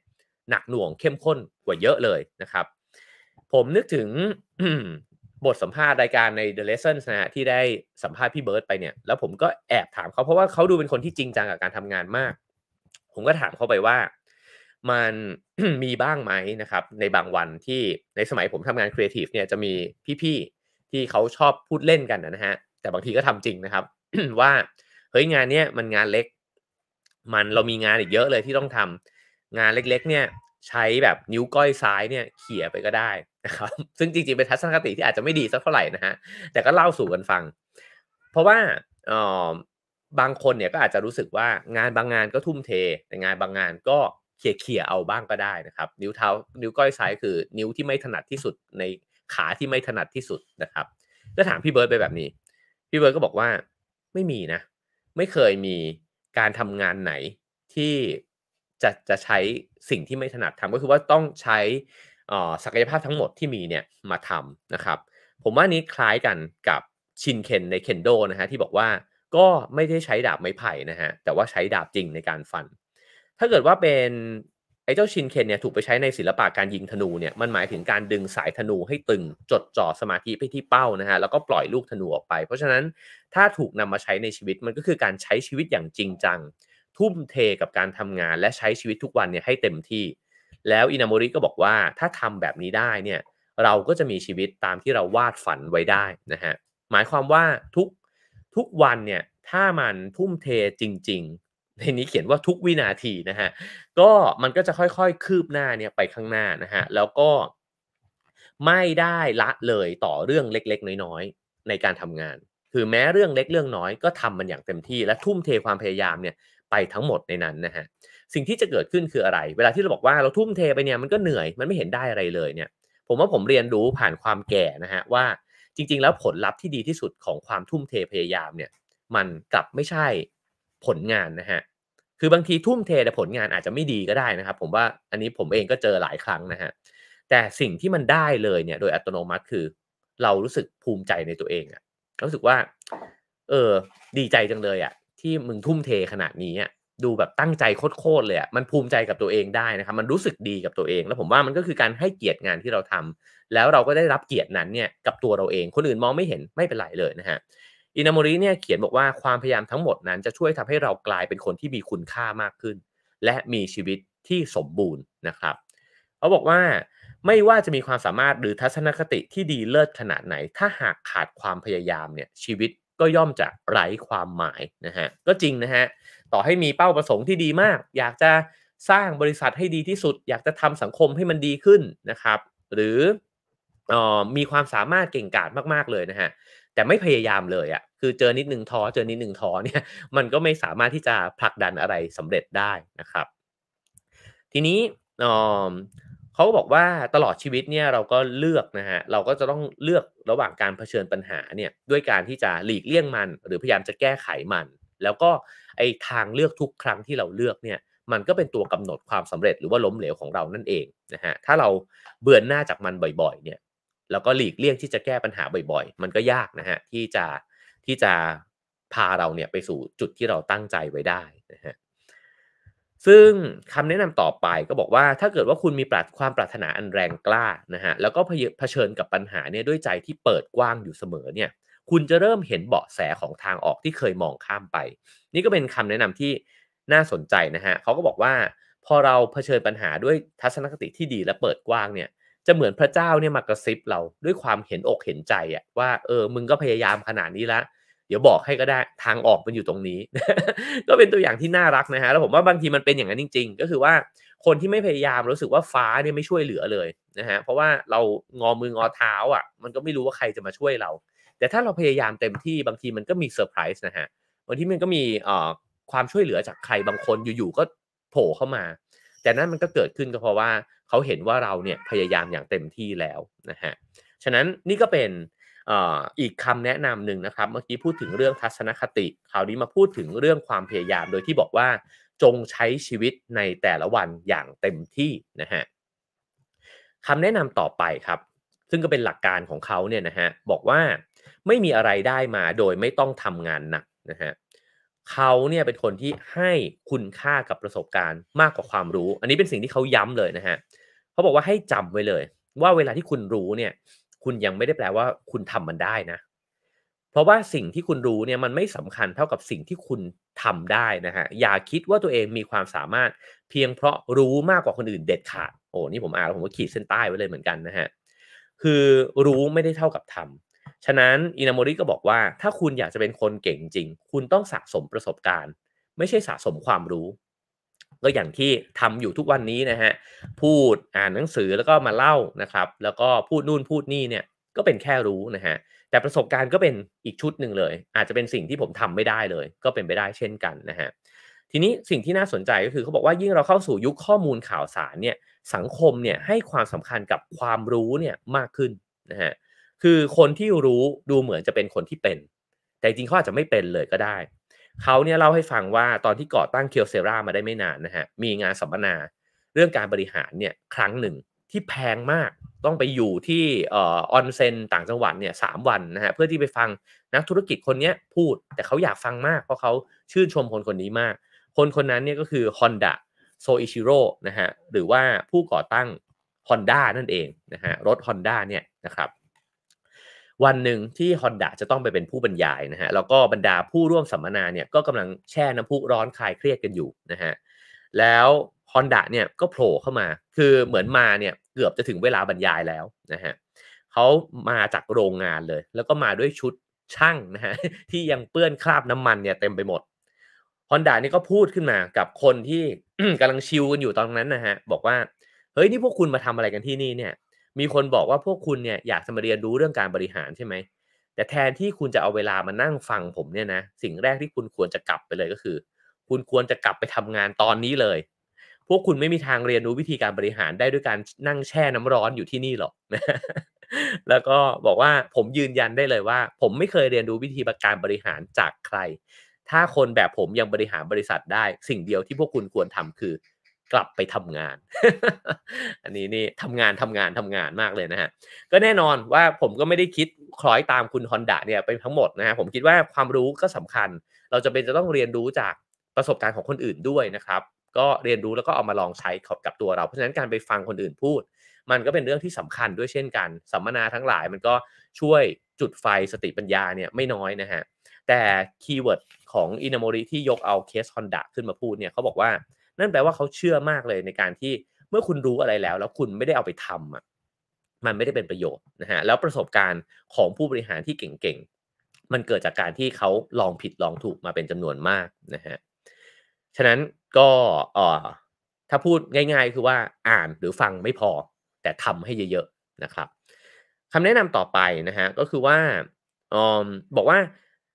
S1: หนักหน่วงเข้มข้นกว่าเยอะเลยนะครับ ผมนึกถึงบทสัมภาษณ์รายการใน The Lessons นะฮะที่ได้สัมภาษณ์พี่เบิร์ตไปเนี่ยแล้วผมก็แอบถามเขาเพราะว่าเขาดูเป็นคนที่จริงจังกับการทำงานมาก ผมก็ถามเขาไปว่ามันมีบ้างไหมนะครับ ในบางวันที่ในสมัยผมทำงานครีเอทีฟเนี่ย จะมีพี่ๆ ที่เขาชอบพูดเล่นกันนะฮะ แต่บางทีก็ทำจริงนะครับว่าเฮ้ยงานเนี้ยมันงานเล็ก มันเรามีงานอีกเยอะเลยที่ต้องทำ งานเล็กๆ เนี่ยใช้แบบนิ้วก้อยซ้ายเนี่ยเขี่ยไปก็ได้นะครับ ซึ่งจริงๆเป็นทัศนคติที่อาจจะไม่ดีสักเท่าไหร่นะฮะแต่ก็เล่าสู่กันฟัง เพราะว่าออบางคนเนี่ยก็อาจจะรู้สึกว่างานบางงานก็ทุ่มเท แต่งานบางงานก็เขี่ยเขี่ยเอาบ้างก็ได้นะครับนิ้วเท้านิ้วก้อยซ้ายคือ นิ้วที่ไม่ถนัดที่สุด ในขาที่ไม่ถนัดที่สุดนะครับก็ถามพี่เบิร์ดไปแบบนี้พี่เบิร์ดก็บอกว่าไม่มีนะไม่เคยมีการทำงานไหนที่จะจะใช้สิ่งที่ไม่ถนัดทำก็คือว่าต้องใช้ศักยภาพทั้งหมดที่มีเนี่ยมาทำนะครับ ผมว่านี้คล้ายกันกับชินเคนในเคนโดนะฮะที่บอกว่าก็ไม่ได้ใช้ดาบไม้ไผ่นะฮะแต่ว่าใช้ดาบจริงในการฟัน ถ้าเกิดว่าเป็นไอ้เจ้าชินเคนเนี่ยถูกไปใช้ในศิลปะการยิงธนูเนี่ยมันหมายถึงการดึงสายธนูให้ตึงจดจ่อสมาธิไปที่เป้านะฮะแล้วก็ปล่อยลูกธนูออกไป เพราะฉะนั้นถ้าถูกนำมาใช้ในชีวิตมันก็คือการใช้ชีวิตอย่างจริงจังทุ่มเทกับการทำงาน และใช้ชีวิตทุกวันเนี่ยให้เต็มที่ แล้วอินามริก็บอกว่าถ้าทำแบบนี้ได้เนี่ยเราก็จะมีชีวิตตามที่เราวาดฝันไว้ได้นะฮะหมายความว่าทุกทุกวันเนี่ยถ้ามันทุ่มเทจริงๆในนี้เขียนว่าทุกวินาทีนะฮะก็มันก็จะค่อยๆคืบหน้าเนี่ยไปข้างหน้านะฮะแล้วก็ไม่ได้ละเลยต่อเรื่องเล็กๆ น้อยๆในการทำงาน คือแม้เรื่องเล็กเรื่องน้อยก็ทำมันอย่างเต็มที่และทุ่มเทความพยายามเนี่ยไปทั้งหมดในนั้นนะฮะสิ่งที่จะเกิดขึ้นคืออะไร เวลาที่เราบอกว่าเราทุ่มเทไปเนี่ยมันก็เหนื่อยมันไม่เห็นได้อะไรเลยเนี่ย ผมว่าผมเรียนรู้ผ่านความแก่นะฮะว่าจริง ๆแล้วผลลัพธ์ที่ดีที่สุดของความทุ่มเทพยายามเนี่ยมันกลับไม่ใช่ผลงานนะฮะ คือบางทีทุ่มเทแต่ผลงานอาจจะไม่ดีก็ได้นะครับ ผมว่าอันนี้ผมเองก็เจอหลายครั้งนะฮะ แต่สิ่งที่มันได้เลยเนี่ย โดยอัตโนมัติคือเรารู้สึกภูมิใจในตัวเองอะรู้สึกว่าเออดีใจจังเลยอะที่มึงทุ่มเทขนาดนี้อะดูแบบตั้งใจโคตรเลยอะมันภูมิใจกับตัวเองได้นะครับ มันรู้สึกดีกับตัวเอง แล้วผมว่ามันก็คือการให้เกียรติงานที่เราทำ แล้วเราก็ได้รับเกียรตินั้นเนี่ย กับตัวเราเอง คนอื่นมองไม่เห็นไม่เป็นไรเลยนะฮะอินามริเนี่ยเขียนบอกว่าความพยายามทั้งหมดนั้นจะช่วยทำให้เรากลายเป็นคนที่มีคุณค่ามากขึ้น และมีชีวิตที่สมบูรณ์นะครับเขาบอกว่าไม่ว่าจะมีความสามารถหรือทัศนคติที่ดีเลิศขนาดไหน ถ้าหากขาดความพยายามเนี่ยชีวิตก็ย่อมจะไร้ความหมายนะฮะ ก็จริงนะฮะ ต่อให้มีเป้าประสงค์ที่ดีมาก อยากจะสร้างบริษัทให้ดีที่สุด อยากจะทำสังคมให้มันดีขึ้นนะครับ หรือออมีความสามารถเก่งกาจมาก ๆเลยนะฮะแต่ไม่พยายามเลยอะ่ะ คือเจอนิดหนึ่งท้อเจอนิดหนึ่งท้อเนี่ย มันก็ไม่สามารถที่จะผลักดันอะไรสำเร็จได้นะครับ ทีนี้เขาบอกว่าตลอดชีวิตเนี่ยเราก็เลือกนะฮะ เราก็จะต้องเลือกระหว่างการเผชิญปัญหาเนี่ย ด้วยการที่จะหลีกเลี่ยงมัน หรือพยายามจะแก้ไขมัน แล้วก็ไอทางเลือกทุกครั้งที่เราเลือกเนี่ย มันก็เป็นตัวกำหนดความสำเร็จหรือว่าล้มเหลวของเรานั่นเองนะฮะ ถ้าเราเบื่อหน้าจากมันบ่อยๆเนี่ยแล้วก็หลีกเลี่ยงที่จะแก้ปัญหาบ่อยๆ มันก็ยากนะฮะที่จะที่จะพาเราเนี่ยไปสู่จุดที่เราตั้งใจไว้ได้นะฮะซึ่งคำแนะนำต่อไปก็บอกว่าถ้าเกิดว่าคุณมีปรารถความปรารถนาอันแรงกล้านะฮะแล้วก็เผชิญกับปัญหาเนี่ยด้วยใจที่เปิดกว้างอยู่เสมอเนี่ยคุณจะเริ่มเห็นเบาะแสของทางออกที่เคยมองข้ามไป นี่ก็เป็นคำแนะนำที่น่าสนใจนะฮะเขาก็บอกว่าพอเราเผชิญปัญหาด้วยทัศนคติที่ดีและเปิดกว้างเนี่ยจะเหมือนพระเจ้าเนี่ยมากระซิบเราด้วยความเห็นอกเห็นใจอะว่าเออมึงก็พยายามขนาดนี้ละ เดี๋ยวบอกให้ก็ได้ทางออกมันอยู่ตรงนี้ ก็เป็นตัวอย่างที่น่ารักนะฮะแล้วผมว่าบางทีมันเป็นอย่างนั้นจริงๆ ก็คือว่าคนที่ไม่พยายามรู้สึกว่าฟ้าเนี่ยไม่ช่วยเหลือเลยนะฮะเพราะว่าเรางอมืองอเท้าอ่ะ มันก็ไม่รู้ว่าใครจะมาช่วยเรา แต่ถ้าเราพยายามเต็มที่บางทีมันก็มีเซอร์ไพรส์นะฮะบางทีมันก็มีเอ่อความช่วยเหลือจากใครบางคนอยู่ๆก็โผล่เข้ามา แต่นั้นมันก็เกิดขึ้นก็เพราะว่าเขาเห็นว่าเราเนี่ยพยายามอย่างเต็มที่แล้วนะฮะ ฉะนั้นนี่ก็เป็นอีกคำแนะนำหนึ่งนะครับ เมื่อกี้พูดถึงเรื่องทัศนคติ คราวนี้มาพูดถึงเรื่องความพยายาม โดยที่บอกว่าจงใช้ชีวิตในแต่ละวันอย่างเต็มที่นะฮะคำแนะนำต่อไปครับ ซึ่งก็เป็นหลักการของเขาเนี่ยนะฮะ บอกว่าไม่มีอะไรได้มาโดยไม่ต้องทำงานหนักนะฮะเขาเนี่ยเป็นคนที่ให้คุณค่ากับประสบการณ์มากกว่าความรู้ อันนี้เป็นสิ่งที่เขาย้ำเลยนะฮะเเขาบอกว่าให้จำไว้เลย ว่าเวลาที่คุณรู้เนี่ย คุณยังไม่ได้แปลว่าคุณทำมันได้นะ เพราะว่าสิ่งที่คุณรู้เนี่ยมันไม่สำคัญเท่ากับสิ่งที่คุณทำได้นะฮะอย่าคิดว่าตัวเองมีความสามารถเพียงเพราะรู้มากกว่าคนอื่นเด็ดขาดโอ้นี่ผมอ่านแล้วผมก็ขีดเส้นใต้ไว้เลยเหมือนกันนะฮะคือรู้ไม่ได้เท่ากับทำ ฉะนั้นอินามอริก็บอกว่าถ้าคุณอยากจะเป็นคนเก่งจริง คุณต้องสะสมประสบการณ์ ไม่ใช่สะสมความรู้ก็อย่างที่ทำอยู่ทุกวันนี้นะฮะพูดอ่านหนังสือแล้วก็มาเล่านะครับ แล้วก็พูดนู่นพูดนี่เนี่ยก็เป็นแค่รู้นะฮะแต่ประสบการณ์ก็เป็นอีกชุดหนึ่งเลย อาจจะเป็นสิ่งที่ผมทำไม่ได้เลย ก็เป็นไปได้เช่นกันนะฮะทีนี้สิ่งที่น่าสนใจก็คือเขาบอกว่ายิ่งเราเข้าสู่ยุคข้อมูลข่าวสารเนี่ยสังคมเนี่ยให้ความสำคัญกับความรู้เนี่ยมากขึ้นนะฮะคือคนที่รู้ดูเหมือนจะเป็นคนที่เป็น แต่จริงเขาอาจจะไม่เป็นเลยก็ได้เขาเนี่ยเล่าให้ฟังว่าตอนที่ก่อตั้งเคียวเซรามาได้ไม่นานนะฮะมีงานสัมมนาเรื่องการบริหารเนี่ยครั้งหนึ่งที่แพงมากต้องไปอยู่ที่ออนเซนต่างจังหวัดเนี่ยสวันนะฮะเพื่อที่ไปฟังนักธุรกิจคนนี้พูดแต่เขาอยากฟังมากเพราะเขาชื่นชมคนคนนี้มาก คนคนนั้นเนี่ยก็คือ Honda โซอิชิโร่นะฮะหรือว่าผู้ก่อตั้ง Honda นั่นเองนะฮะรถ Honda เนี่ยนะครับวันหนึ่งที่ Honda จะต้องไปเป็นผู้บรรยายนะฮะแล้วก็บรรดาผู้ร่วมสัมมนาเนี่ยก็กำลังแช่น้ำพุร้อนคลายเครียดกันอยู่นะฮะแล้วฮอนด a เนี่ยก็โผล่เข้ามา คือเหมือนมาเนี่ยเกือบจะถึงเวลาบรรยายแล้วนะฮะเขามาจากโรงงานเลย แล้วก็มาด้วยชุดช่างนะฮะที่ยังเปื้อนคราบน้ำมันเนี่ย เต็มไปหมดฮอนด a นี่ก็พูดขึ้นมากับคนที่กำลังชิวกันอยู่ตอนนั้นนะฮะบอกว่าเฮ้ยนี่พวกคุณมาทำอะไรกันที่นี่เนี่ยมีคนบอกว่าพวกคุณเนี่ยอยากจะมาเรียนรู้เรื่องการบริหารใช่ไหม แต่แทนที่คุณจะเอาเวลามานั่งฟังผมเนี่ยนะ สิ่งแรกที่คุณควรจะกลับไปเลยก็คือ คุณควรจะกลับไปทำงานตอนนี้เลย พวกคุณไม่มีทางเรียนรู้วิธีการบริหารได้ด้วยการนั่งแช่น้ำร้อนอยู่ที่นี่หรอก แล้วก็บอกว่าผมยืนยันได้เลยว่า ผมไม่เคยเรียนรู้วิธีการบริหารจากใคร ถ้าคนแบบผมยังบริหารบริษัทได้ สิ่งเดียวที่พวกคุณควรทำคือกลับไปทำงาน อันนี้นี่ทำงานทำงานทำงานมากเลยนะฮะ ก็แน่นอนว่าผมก็ไม่ได้คิดคล้อยตามคุณฮอนดะเนี่ยไปทั้งหมดนะฮะ ผมคิดว่าความรู้ก็สำคัญ เราจะเป็นจะต้องเรียนรู้จากประสบการณ์ของคนอื่นด้วยนะครับ ก็เรียนรู้แล้วก็เอามาลองใช้กับตัวเรา เพราะฉะนั้นการไปฟังคนอื่นพูด มันก็เป็นเรื่องที่สำคัญด้วยเช่นกันสัมมนาทั้งหลายมันก็ช่วยจุดไฟสติปัญญาเนี่ยไม่น้อยนะฮะ แต่คีย์เวิร์ดของอินามริที่ยกเอาเคสฮอนดะขึ้นมาพูดเนี่ยเขาบอกว่านั่นแปลว่าเขาเชื่อมากเลยในการที่เมื่อคุณรู้อะไรแล้ว แล้วคุณไม่ได้เอาไปทำอ่ะมันไม่ได้เป็นประโยชน์นะฮะแล้วประสบการณ์ของผู้บริหารที่เก่งๆมันเกิดจากการที่เขาลองผิดลองถูกมาเป็นจำนวนมากนะฮะฉะนั้นก็อ่อ ถ้าพูดง่าย ๆ คือว่าอ่านหรือฟังไม่พอแต่ทำให้เยอะๆนะครับคำแนะนำต่อไปนะฮะก็คือว่าออบอกว่า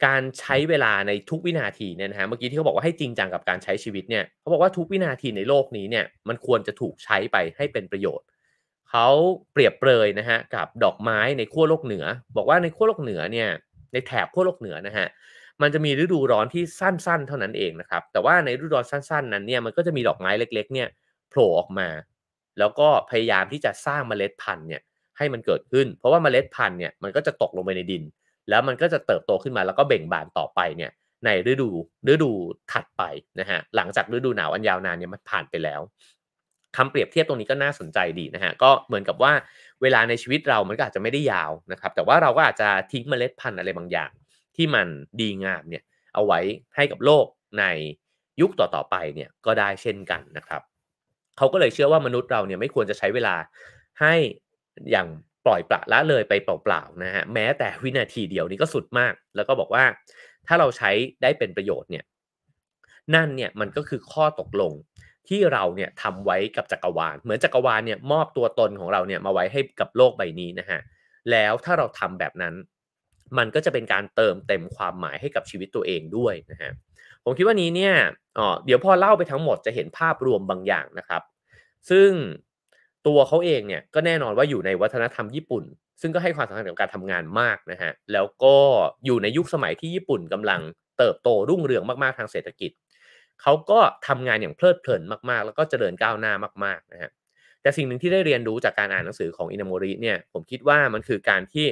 S1: การใช้เวลาในทุกวินาทีเนี่ยนะฮะเมื่อกี้ที่เขาบอกว่าให้จริงจังกับการใช้ชีวิตเนี่ยเขาบอกว่าทุกวินาทีในโลกนี้เนี่ยมันควรจะถูกใช้ไปให้เป็นประโยชน์ เขาเปรียบเปรยนะฮะกับดอกไม้ในขั้วโลกเหนือ บอกว่าในขั้วโลกเหนือเนี่ยในแถบขั้วโลกเหนือนะฮะมันจะมีฤดูร้อนที่สั้นๆ เท่านั้นเองนะครับแต่ว่าในฤดูร้อนสั้นๆนั้นเนี่ยมันก็จะมีดอกไม้เล็กๆเนี่ยโผล่ออกมา แล้วก็พยายามที่จะสร้างเมล็ดพันธุ์เนี่ยให้มันเกิดขึ้น เพราะว่าเมล็ดพันธุ์เนี่ยมันก็จะตกลงไปในดินแล้วมันก็จะเติบโตขึ้นมาแล้วก็เบ่งบานต่อไปเนี่ย ในฤดูฤดูถัดไปนะฮะหลังจากฤดูหนาวอันยาวนานเนี่ยมันผ่านไปแล้วคำเปรียบเทียบตรงนี้ก็น่าสนใจดีนะฮะก็เหมือนกับว่าเวลาในชีวิตเรามันก็อาจจะไม่ได้ยาวนะครับ แต่ว่าเราก็อาจจะทิ้งเมล็ดพันธุ์อะไรบางอย่างที่มันดีงามเนี่ยเอาไว้ให้กับโลกในยุคต่อๆไปเนี่ยก็ได้เช่นกันนะครับเขาก็เลยเชื่อว่ามนุษย์เราเนี่ยไม่ควรจะใช้เวลาให้อย่างปล่อยปละละเลยไปเปล่าๆนะฮะแม้แต่วินาทีเดียวนี้ก็สุดมาก แล้วก็บอกว่า ถ้าเราใช้ได้เป็นประโยชน์เนี่ยนั่นเนี่ยมันก็คือข้อตกลงที่เราเนี่ยทำไว้กับจักรวาล เหมือนจักรวาลเนี่ย มอบตัวตนของเราเนี่ยมาไว้ให้กับโลกใบนี้นะฮะแล้วถ้าเราทำแบบนั้น มันก็จะเป็นการเติมเต็มความหมายให้กับชีวิตตัวเองด้วยนะฮะผมคิดว่านี้เนี่ยอ๋อเดี๋ยวพอเล่าไปทั้งหมดจะเห็นภาพรวมบางอย่างนะครับ ซึ่งตัวเขาเองเนี่ยก็แน่นอนว่าอยู่ในวัฒนธรรมญี่ปุ่น ซึ่งก็ให้ความสำคัญกับการทำงานมากนะฮะ แล้วก็อยู่ในยุคสมัยที่ญี่ปุ่นกำลังเติบโตรุ่งเรืองมาก ๆทางเศรษฐกิจ เขาก็ทำงานอย่างเพลิดเพลินมากๆ แล้วก็เจริญก้าวหน้ามากๆนะฮะแต่สิ่งหนึ่งที่ได้เรียนรู้จากการอ่านหนังสือของอินามริเนี่ยผมคิดว่ามันคือการที่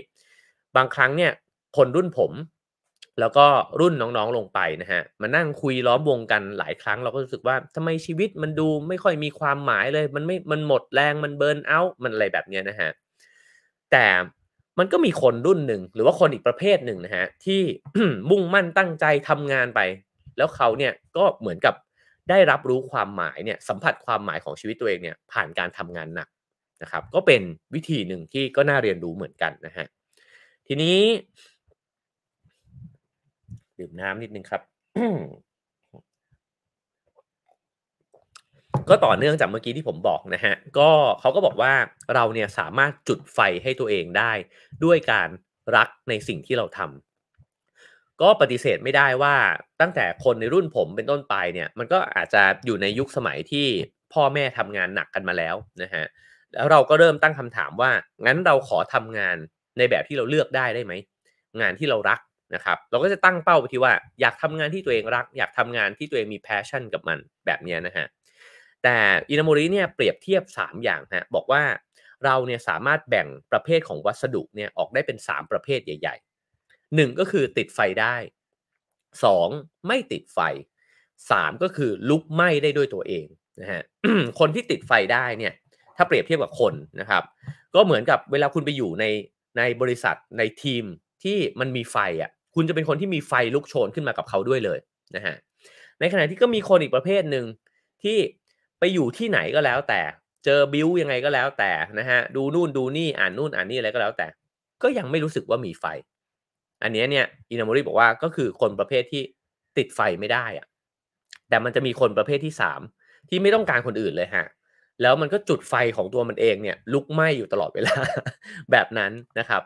S1: บางครั้งเนี่ยคนรุ่นผมแล้วก็รุ่นน้องๆ ลงไปนะฮะมานั่งคุยล้อมวงกันหลายครั้งเราก็รู้สึกว่าทำไมชีวิตมันดูไม่ค่อยมีความหมายเลย มันไม่มันหมดแรงมันเบิร์นเอาท์มันอะไรแบบเนี้ยนะฮะแต่มันก็มีคนรุ่นหนึ่งหรือว่าคนอีกประเภทหนึ่งนะฮะที่มุ่งมั่นตั้งใจทำงานไป แล้วเขาเนี่ยก็เหมือนกับได้รับรู้ความหมายเนี่ยสัมผัสความหมายของชีวิตตัวเองเนี่ย ผ่านการทำงานหนักนะครับ ก็เป็นวิธีหนึ่งที่ก็น่าเรียนรู้เหมือนกันนะฮะทีนี้ดื่มน้ำนิดนึงครับ ก็ต่อเนื่องจากเมื่อกี้ที่ผมบอกนะฮะ ก็เขาก็บอกว่าเราเนี่ยสามารถจุดไฟให้ตัวเองได้ ด้วยการรักในสิ่งที่เราทำก็ปฏิเสธไม่ได้ว่าตั้งแต่คนในรุ่นผมเป็นต้นไปเนี่ย มันก็อาจจะอยู่ในยุคสมัยที่พ่อแม่ทำงานหนักกันมาแล้วนะฮะแล้วเราก็เริ่มตั้งคำถามว่า งั้นเราขอทำงานในแบบที่เราเลือกได้ได้ไหมงานที่เรารักนะครับเราก็จะตั้งเป้าไปที่ว่า อยากทำงานที่ตัวเองรัก อยากทำงานที่ตัวเองมีแพชชั่นกับมันแบบนี้นะฮะแต่อินามริเนี่ยเปรียบเทียบ 3 อย่างฮะบอกว่าเราเนี่ยสามารถแบ่งประเภทของวัสดุเนี่ยออกได้เป็น 3 ประเภทใหญ่ ๆ 1 ก็คือติดไฟได้ 2 ไม่ติดไฟ 3 ก็คือลุกไหม้ได้ด้วยตัวเองนะฮะคนที่ติดไฟได้เนี่ยถ้าเปรียบเทียบกับคนนะครับ ก็เหมือนกับเวลาคุณไปอยู่ในในบริษัทในทีมที่มันมีไฟอะ่ะคุณจะเป็นคนที่มีไฟลุกโชนขึ้นมากับเขาด้วยเลยนะฮะ ในขณะที่ก็มีคนอีกประเภทหนึ่งที่ไปอยู่ที่ไหนก็แล้วแต่เจอบิวยังไงก็แล้วแต่นะฮะดูนู่นดูนี่อ่านนู่นอ่านนี่อะไรก็แล้วแต่ ก็ยังไม่รู้สึกว่ามีไฟ อันนี้เนี่ยอินามอริบอกว่าก็คือคนประเภทที่ติดไฟไม่ได้อะแต่มันจะมีคนประเภทที่สามที่ไม่ต้องการคนอื่นเลยฮะแล้วมันก็จุดไฟของตัวมันเองเนี่ยลุกไหม้อยู่ตลอดเวลาแบบนั้นนะครับ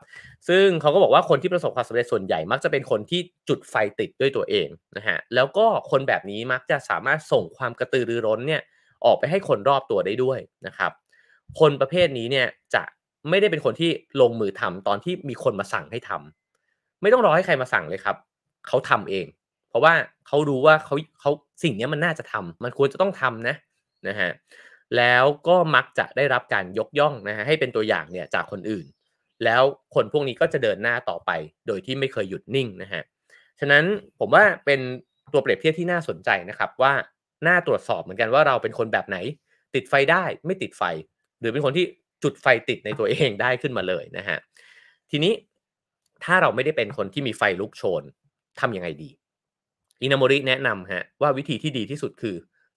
S1: ซึ่งเขาก็บอกว่าคนที่ประสบความสำเร็จส่วนใหญ่ มักจะเป็นคนที่จุดไฟติดด้วยตัวเองนะฮะแล้วก็คนแบบนี้มักจะสามารถส่งความกระตือรือร้นเนี่ย ออกไปให้คนรอบตัวได้ด้วยนะครับ คนประเภทนี้เนี่ยจะไม่ได้เป็นคนที่ลงมือทำ ตอนที่มีคนมาสั่งให้ทำ ไม่ต้องรอให้ใครมาสั่งเลยครับเขาทำเอง เพราะว่าเขารู้ว่าเขาเขาสิ่งนี้มันน่าจะทำ มันควรจะต้องทำนะ นะฮะแล้วก็มักจะได้รับการยกย่องนะฮะให้เป็นตัวอย่างเนี่ยจากคนอื่น แล้วคนพวกนี้ก็จะเดินหน้าต่อไป โดยที่ไม่เคยหยุดนิ่งนะฮะฉะนั้นผมว่าเป็นตัวเปรียบเทียบที่น่าสนใจนะครับ ว่าน่าตรวจสอบเหมือนกันว่าเราเป็นคนแบบไหน ติดไฟได้ไม่ติดไฟ หรือเป็นคนที่จุดไฟติดในตัวเองได้ขึ้นมาเลยนะฮะทีนี้ถ้าเราไม่ได้เป็นคนที่มีไฟลุกโชนทำยังไงดีอินามริแนะนำฮะว่าวิธีที่ดีที่สุดคือ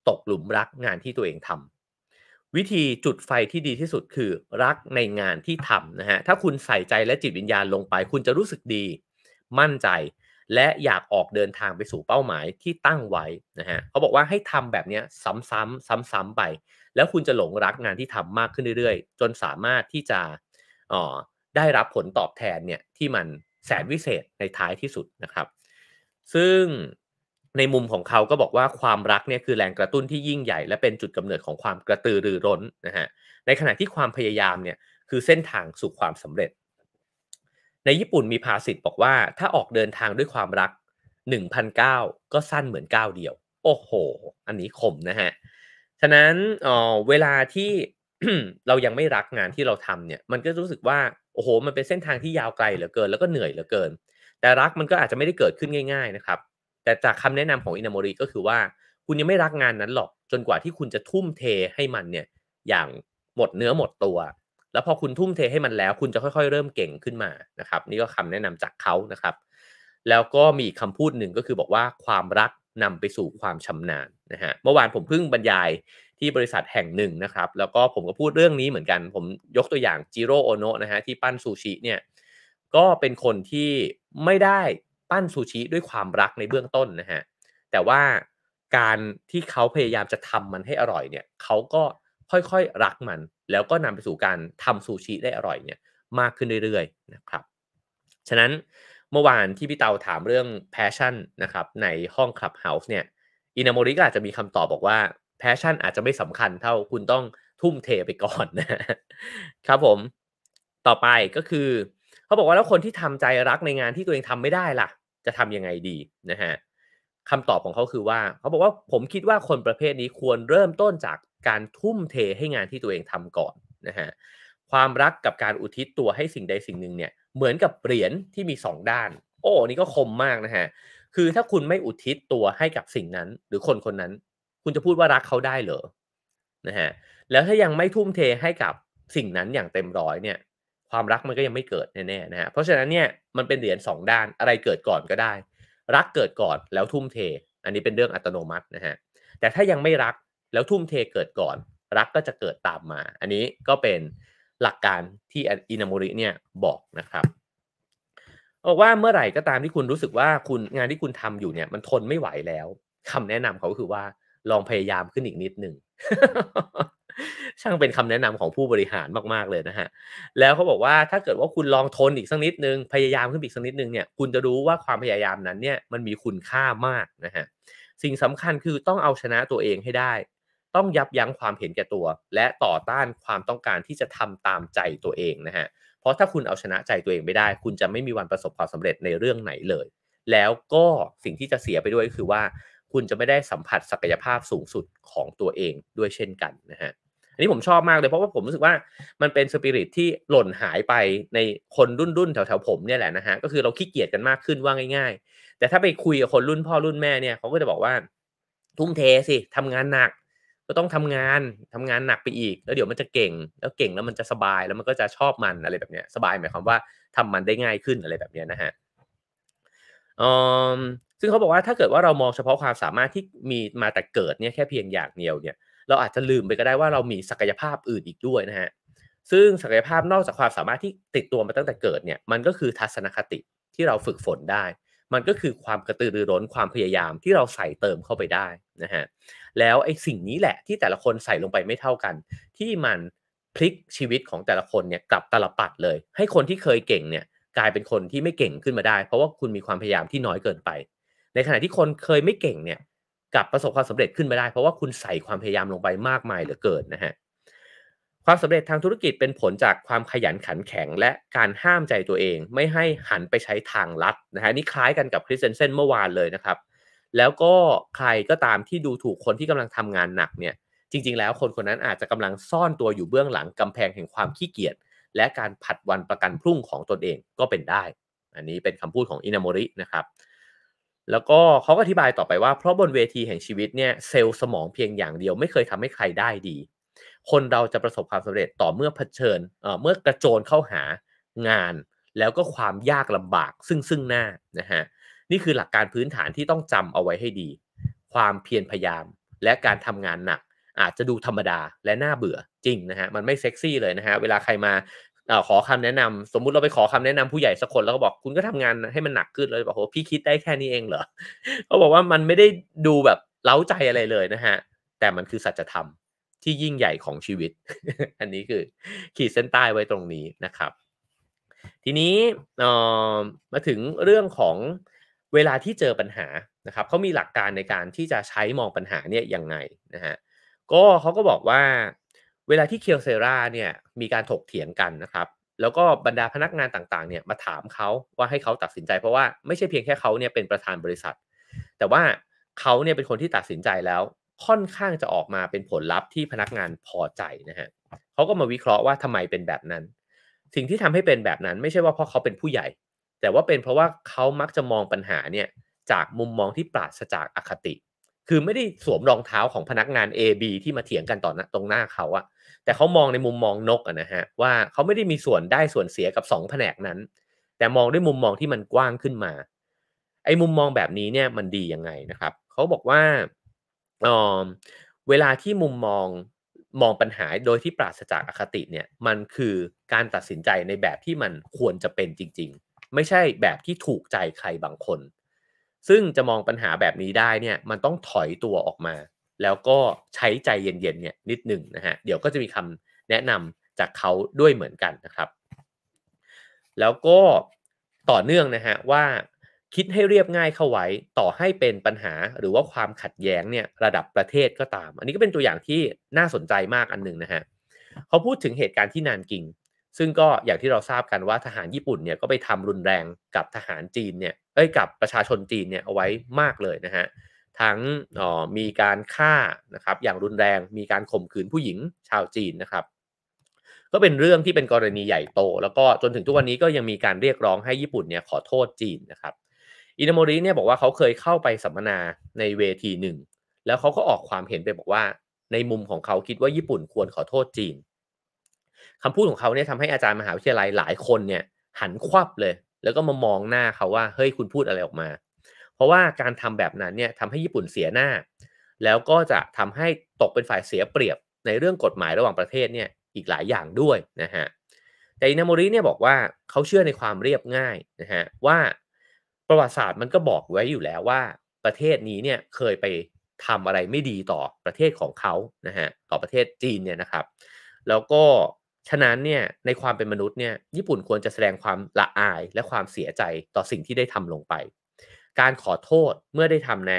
S1: ตกหลุมรักงานที่ตัวเองทำวิธีจุดไฟที่ดีที่สุดคือรักในงานที่ทำนะฮะถ้าคุณใส่ใจและจิตวิญญาณลงไป คุณจะรู้สึกดีมั่นใจ และอยากออกเดินทางไปสู่เป้าหมายที่ตั้งไว้นะฮะเขาบอกว่าให้ทำแบบนี้ซ้ำๆซ้ำๆไป แล้วคุณจะหลงรักงานที่ทำมากขึ้นเรื่อยๆ จนสามารถที่จะอ๋อได้รับผลตอบแทนเนี่ยที่มันแสนวิเศษในท้ายที่สุดนะครับ ซึ่งในมุมของเขา ก็บอกว่าความรักเนี่ยคือแรงกระตุ้นที่ยิ่งใหญ่และเป็นจุดกำเนิดของความกระตือรือร้นนะฮะ ในขณะที่ความพยายามเนี่ยคือเส้นทางสู่ความสำเร็จ ในญี่ปุ่นมีภาษิตบอกว่า ถ้าออกเดินทางด้วยความรัก 1,009ก็สั้นเหมือนก้าเดียว โอ้โห อันนี้คมนะฮะ ฉะนั้น เออเวลาที่เรายังไม่รักงานที่เราทำเนี่ย มันก็รู้สึกว่าโอ้โห มันเป็นเส้นทางที่ยาวไกลเหลือเกินแล้วก็เหนื่อยเหลือเกิน แต่รักมันก็อาจจะไม่ได้เกิดขึ้นง่าย ๆ นะครับแต่จากคำแนะนำของอินามริก็คือว่าคุณยังไม่รักงานนั้นหรอกจนกว่าที่คุณจะทุ่มเทให้มันเนี่ยอย่างหมดเนื้อหมดตัว แล้วพอคุณทุ่มเทให้มันแล้ว คุณจะค่อยๆ เริ่มเก่งขึ้นมานะครับนี่ก็คำแนะนำจากเขานะครับ แล้วก็มีคำพูดหนึ่งก็คือบอกว่าความรักนำไปสู่ความชำนาญนะฮะเมื่อวานผมเพิ่งบรรยายที่บริษัทแห่งหนึ่งนะครับ แล้วก็ผมก็พูดเรื่องนี้เหมือนกัน ผมยกตัวอย่างจิโร่โอโนะนะฮะที่ปั้นซูชิเนี่ยก็เป็นคนที่ไม่ได้ั้นซูชิด้วยความรักในเบื้องต้นนะฮะแต่ว่าการที่เขาพยายามจะทำมันให้อร่อย เนี่ย เขาก็ค่อยๆรักมัน แล้วก็นำไปสู่การทำซูชิได้อร่อยเนี่ย มากขึ้นเรื่อยๆนะครับ ฉะนั้นเมื่อวานที่พี่เตาถามเรื่องแพชชั่นนะครับ ในห้องคลับเฮาส์เนี่ยอินาโมริก็อาจจะมีคำตอบบอกว่าแพชชั่นอาจจะไม่สำคัญเท่าคุณต้องทุ่มเทไปก่อนนะครับผมต่อไปก็คือ เขาบอกว่าแล้วคนที่ทำใจรักในงานที่ตัวเองทำไม่ได้ล่ะจะทำยังไงดีนะฮะคำตอบของเขาคือว่า เขาบอกว่าผมคิดว่าคนประเภทนี้ควรเริ่มต้นจากการทุ่มเทให้งานที่ตัวเองทำก่อนนะฮะความรักกับการอุทิศตัวให้สิ่งใดสิ่งหนึ่งเนี่ยเหมือนกับเหรียญที่มี2ด้าน โอ้นี่ก็คมมากนะฮะคือถ้าคุณไม่อุทิศตัวให้กับสิ่งนั้น หรือคนคนนั้น คุณจะพูดว่ารักเขาได้เหรอนะฮะแล้วถ้ายังไม่ทุ่มเทให้กับสิ่งนั้นอย่างเต็มร้อยเนี่ยความรักมันก็ยังไม่เกิดแน่ๆนะฮะ เพราะฉะนั้นเนี่ยมันเป็นเหรียญ2ด้านอะไรเกิดก่อนก็ได้ รักเกิดก่อนแล้วทุ่มเท อันนี้เป็นเรื่องอัตโนมัตินะฮะแต่ถ้ายังไม่รักแล้วทุ่มเทเกิดก่อน รักก็จะเกิดตามมา อันนี้ก็เป็นหลักการที่อินามุริเนี่ยบอกนะครับบอกว่าเมื่อไหร่ก็ตามที่คุณรู้สึกว่าคุณงานที่คุณทำอยู่เนี่ยมันทนไม่ไหวแล้ว คำแนะนำเขาก็คือว่าลองพยายามขึ้นอีกนิดหนึ่งช่างเป็นคำแนะนำของผู้บริหารมากๆเลยนะฮะ แล้วเขาบอกว่าถ้าเกิดว่าคุณลองทนอีกสักนิดนึงพยายามขึ้นอีกสักนิดนึงเนี่ย คุณจะรู้ว่าความพยายามนั้นเนี่ยมันมีคุณค่ามากนะฮะ สิ่งสำคัญคือต้องเอาชนะตัวเองให้ได้ ต้องยับยั้งความเห็นแก่ตัว และต่อต้านความต้องการที่จะทำตามใจตัวเองนะฮะ เพราะถ้าคุณเอาชนะใจตัวเองไม่ได้ คุณจะไม่มีวันประสบความสำเร็จในเรื่องไหนเลย แล้วก็สิ่งที่จะเสียไปด้วยก็คือว่า คุณจะไม่ได้สัมผัสศักยภาพสูงสุดของตัวเองด้วยเช่นกันนะฮะอันนี้ผมชอบมาก เลยเพราะว่าผมรู้สึกว่ามันเป็นสปิริตที่หล่นหายไปในคนรุ่นรุ่นแถวๆผมเนี่ยแหละนะฮะก็คือเราขี้เกียจกันมากขึ้นว่าง่าย ๆ แต่ถ้าไปคุยกับคนรุ่นพ่อรุ่นแม่เนี่ย เขาก็จะบอกว่า ทุ่มเทสิ ทำงานหนัก ก็ต้องทำงานทำงานหนักไปอีก แล้วเดี๋ยวมันจะเก่ง แล้วเก่งแล้วมันจะสบายแล้วมันก็จะชอบมันอะไรแบบเนี้ยสบายหมายความว่าทำมันได้ง่ายขึ้นอะไรแบบเนี้ยนะฮะซึ่งเขาบอกว่าถ้าเกิดว่าเรามองเฉพาะความสามารถที่มีมาแต่เกิดเนี่ยแค่เพียงอย่างเดียวเนี่ยเราอาจจะลืมไปก็ได้ว่าเรามีศักยภาพอื่นอีกด้วยนะฮะ ซึ่งศักยภาพนอกจากความสามารถที่ติดตัวมาตั้งแต่เกิดเนี่ย มันก็คือทัศนคติที่เราฝึกฝนได้ มันก็คือความกระตือรือร้น ความพยายามที่เราใส่เติมเข้าไปได้นะฮะ แล้วไอ้สิ่งนี้แหละที่แต่ละคนใส่ลงไปไม่เท่ากัน ที่มันพลิกชีวิตของแต่ละคนเนี่ยกลับตลบปัดเลย ให้คนที่เคยเก่งเนี่ยกลายเป็นคนที่ไม่เก่งขึ้นมาได้ เพราะว่าคุณมีความพยายามที่น้อยเกินไป ในขณะที่คนเคยไม่เก่งเนี่ยกับประสบความสำเร็จขึ้นม่ได้เพราะว่าคุณใส่ความพยายามลงไปมากมายเหลือเกินนะฮะความสำเร็จทางธุรกิจเป็นผลจากความขยันขันแข็ง และการห้ามใจตัวเองไม่ให้หันไปใช้ทางลัดนะฮะนี่คล้ายกันกับคริสเซนเซนเมื่อวานเลยนะครับ แล้วก็ใครก็ตามที่ดูถูกคนที่กำลังทำงานหนักเนี่ย จริง ๆ แล้วคนคนนั้นอาจจะกำลังซ่อนตัวอยู่เบื้องหลังกำแพงแห่งความขี้เกียจ และการผัดวันประกันพรุ่งของตนเองก็เป็นได้ อันนี้เป็นคำพูดของอินามรินะครับแล้วก็เขาก็อธิบายต่อไปว่าเพราะบนเวทีแห่งชีวิตเนี่ย เซลล์สมองเพียงอย่างเดียว ไม่เคยทำให้ใครได้ดี คนเราจะประสบความสำเร็จต่อเมื่อเผชิญเมื่อกระโจนเข้าหางาน แล้วก็ความยากลำบากซึ่งซึ่งหน้านะฮะนี่คือหลักการพื้นฐานที่ต้องจำเอาไว้ให้ดี ความเพียรพยายามและการทำงานหนัก อาจจะดูธรรมดาและน่าเบื่อจริงนะฮะมันไม่เซ็กซี่เลยนะฮะเวลาใครมาอขอคำแนะนำสมมุติเราไปขอคำแนะนำผู้ใหญ่สักคน แล้วก็บอกคุณก็ทำงานให้มันหนักขึ้นเลยบอกโ้พี่คิดได้แค่นี้เองเหรอเขาบอกว่ามันไม่ได้ดูแบบเล้าใจอะไรเลยนะฮะ แต่มันคือสัจธรรมที่ยิ่งใหญ่ของชีวิต อันนี้คือ ขีดเส้นใต้ไว้ตรงนี้นะครับ ทีนี้มาถึงเรื่องของเวลาที่เจอปัญหานะครับเขามีหลักการในการที่จะใช้มองปัญหาเนี่ยยังไงนะฮะก็เขาก็บอกว่าเวลาที่เคียวเซราเนี่ยมีการถกเถียงกันนะครับแล้วก็บรรดาพนักงานต่างๆ เนี่ยมาถามเขาว่าให้เขาตัดสินใจเพราะว่าไม่ใช่เพียงแค่เขาเนี่ยเป็นประธานบริษัท แต่ว่าเขาเนี่ยเป็นคนที่ตัดสินใจแล้ว ค่อนข้างจะออกมาเป็นผลลัพธ์ที่พนักงานพอใจนะฮะเขาก็มาวิเคราะห์ว่าทำไมเป็นแบบนั้น สิ่งที่ทำให้เป็นแบบนั้นไม่ใช่ว่าเพราะเขาเป็นผู้ใหญ่ แต่ว่าเป็นเพราะว่าเขามักจะมองปัญหาเนี่ยจากมุมมองที่ปราศจากอคติ คือไม่ได้สวมรองเท้าของพนักงาน A B ที่มาเถียงกันต่อตรงหน้าเขาอะแต่เขามองในมุมมองนกนะฮะว่าเขาไม่ได้มีส่วนได้ส่วนเสียกับ2แผนกนั้น แต่มองด้วยมุมมองที่มันกว้างขึ้นมา ไอ้มุมมองแบบนี้เนี่ยมันดียังไงนะครับเขาบอกว่า เออเวลาที่มุมมองมองปัญหาโดยที่ปราศจากอคติเนี่ย มันคือการตัดสินใจในแบบที่มันควรจะเป็นจริงๆ ไม่ใช่แบบที่ถูกใจใครบางคน ซึ่งจะมองปัญหาแบบนี้ได้เนี่ย มันต้องถอยตัวออกมาแล้วก็ใช้ใจเย็นๆ เนี่ยนิดหนึ่งนะฮะเดี๋ยวก็จะมีคำแนะนำจากเขาด้วยเหมือนกันนะครับ แล้วก็ต่อเนื่องนะฮะว่าคิดให้เรียบง่ายเข้าไว้ต่อให้เป็นปัญหาหรือว่าความขัดแย้งเนี่ยระดับประเทศก็ตาม อันนี้ก็เป็นตัวอย่างที่น่าสนใจมากอันหนึ่งนะฮะเขาพูดถึงเหตุการณ์ที่นานกิงซึ่งก็อย่างที่เราทราบกันว่าทหารญี่ปุ่นเนี่ยก็ไปทำรุนแรงกับทหารจีนเนี่ยเอ้ยกับประชาชนจีนเนี่ยเอาไว้มากเลยนะฮะทั้งมีการฆ่านะครับอย่างรุนแรงมีการข่มขืนผู้หญิงชาวจีนนะครับ ก็เป็นเรื่องที่เป็นกรณีใหญ่โต แล้วก็จนถึงทุกวันนี้ก็ยังมีการเรียกร้องให้ญี่ปุ่นเนี่ยขอโทษจีนนะครับอินามริเนี่ยบอกว่าเขาเคยเข้าไปสัมมนาในเวทีหนึ่งแล้วเขาก็ออกความเห็นไปบอกว่าในมุมของเขาคิดว่าญี่ปุ่นควรขอโทษจีนคำพูดของเขาเนี่ยทำให้อาจารย์มหาวิทยาลัยหลายคนเนี่ยหันควับเลย แล้วก็มามองหน้าเขาว่าเฮ้ยคุณพูดอะไรออกมาราะว่าการทำแบบนั้นเนี่ยทำให้ญี่ปุ่นเสียหน้า แล้วก็จะทำให้ตกเป็นฝ่ายเสียเปรียบ ในเรื่องกฎหมายระหว่างประเทศเนี่ยอีกหลายอย่างด้วยนะฮะ แต่อินาโมริเนี่ยบอกว่าเขาเชื่อในความเรียบง่ายนะฮะว่าประวัติศาสตร์มันก็บอกไว้อยู่แล้วว่า ประเทศนี้เนี่ยเคยไปทำอะไรไม่ดีต่อประเทศของเขานะฮะต่อประเทศจีนเนี่ยนะครับแล้วก็ฉะนั้นเนี่ยในความเป็นมนุษย์เนี่ยญี่ปุ่นควรจะแสดงความละอายและความเสียใจต่อสิ่งที่ได้ทำลงไปการขอโทษเมื่อได้ทำใน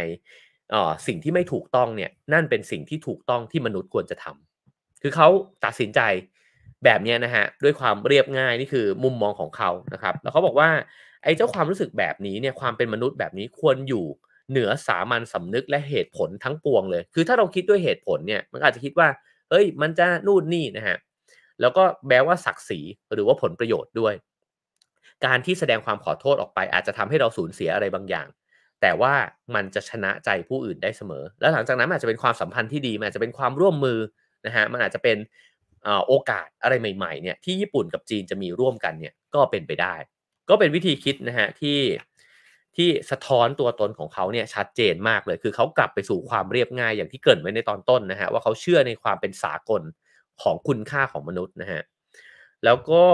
S1: สิ่งที่ไม่ถูกต้องเนี่ย นั่นเป็นสิ่งที่ถูกต้องที่มนุษย์ควรจะทำ คือเขาตัดสินใจแบบนี้นะฮะด้วยความเรียบง่ายนี่คือมุมมองของเขานะครับ แล้วเขาบอกว่า ไอ้เจ้าความรู้สึกแบบนี้เนี่ยความเป็นมนุษย์แบบนี้ควรอยู่เหนือสามัญสำนึกและเหตุผลทั้งปวงเลย คือถ้าเราคิดด้วยเหตุผลเนี่ยมันอาจจะคิดว่าเฮ้ยมันจะนู่นนี่นะฮะแล้วก็แบ้ว่าศักดิ์ศรีหรือว่าผลประโยชน์ด้วยการที่แสดงความขอโทษออกไปอาจจะทำให้เราสูญเสียอะไรบางอย่าง แต่ว่ามันจะชนะใจผู้อื่นได้เสมอ แล้วหลังจากนั้นอาจจะเป็นความสัมพันธ์ที่ดีมันอาจจะเป็นความร่วมมือนะฮะ มันอาจจะเป็นโอกาสอะไรใหม่ๆเนี่ยที่ญี่ปุ่นกับจีนจะมีร่วมกันเนี่ย ก็เป็นไปได้ ก็เป็นวิธีคิดนะฮะที่ที่สะท้อนตัวตนของเขาเนี่ย ชัดเจนมากเลย คือเขากลับไปสู่ความเรียบง่ายอย่างที่เกิดไว้ในตอนต้นนะฮะว่าเขาเชื่อในความเป็นสากลของคุณค่าของมนุษย์นะฮะ แล้วก็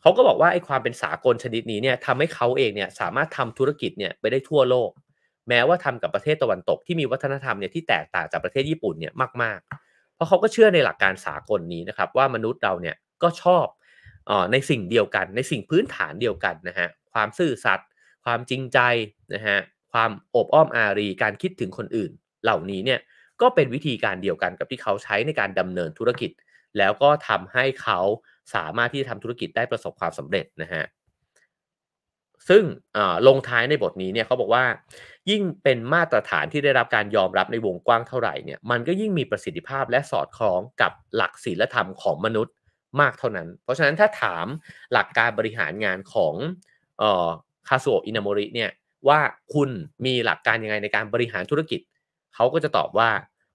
S1: เขาก็บอกว่าไอ้ความเป็นสากลชนิดนี้เนี่ยทำให้เขาเองเนี่ยสามารถทำธุรกิจเนี่ยไปได้ทั่วโลก แม้ว่าทำกับประเทศตะวันตกที่มีวัฒนธรรมเนี่ยที่แตกต่างจากประเทศญี่ปุ่นเนี่ยมากๆ เพราะเขาก็เชื่อในหลักการสากลนี้นะครับว่ามนุษย์เราเนี่ยก็ชอบออในสิ่งเดียวกัน ในสิ่งพื้นฐานเดียวกันนะฮะความซื่อสัตย์ความจริงใจนะฮะความอบอ้อมอารีการคิดถึงคนอื่น เหล่านี้เนี่ยก็เป็นวิธีการเดียวกันกับที่เขาใช้ในการดำเนินธุรกิจ แล้วก็ทำให้เขาสามารถที่จะทำธุรกิจได้ประสบความสำเร็จนะฮะ ซึ่งลงท้ายในบทนี้เนี่ยเขาบอกว่ายิ่งเป็นมาตรฐานที่ได้รับการยอมรับในวงกว้างเท่าไหร่เนี่ยมันก็ยิ่งมีประสิทธิภาพและสอดคล้องกับหลักศีลธรรมของมนุษย์มากเท่านั้น เพราะฉะนั้นถ้าถามหลักการบริหารงานของคาสโออินามริเนี่ยว่าคุณมีหลักการยังไงในการบริหารธุรกิจเขาก็จะตอบว่า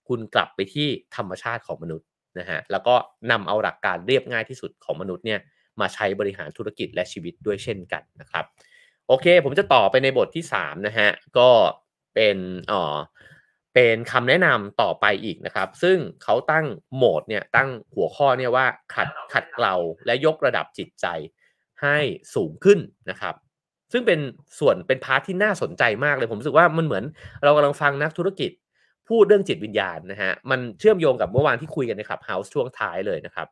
S1: คุณกลับไปที่ธรรมชาติของมนุษย์นะฮะแล้วก็นำเอาหลักการเรียบง่ายที่สุดของมนุษย์เนี่ยมาใช้บริหารธุรกิจและชีวิตด้วยเช่นกันนะครับโอเคผมจะต่อไปในบทที่3นะฮะก็เป็นอ๋อเป็นคำแนะนำต่อไปอีกนะครับซึ่งเขาตั้งโหมดเนี่ยตั้งหัวข้อเนี่ยว่าขัดขัดเกลาและยกระดับจิตใจให้สูงขึ้นนะครับซึ่งเป็นส่วนเป็นพาร์ทที่น่าสนใจมากเลย ผมรู้สึกว่ามันเหมือนเรากำลังฟังนักธุรกิจพูดเรื่องจิตวิญญาณนะฮะมันเชื่อมโยงกับเมื่อวานที่คุยกันในคลับเฮาส์ช่วงท้ายเลยนะครับ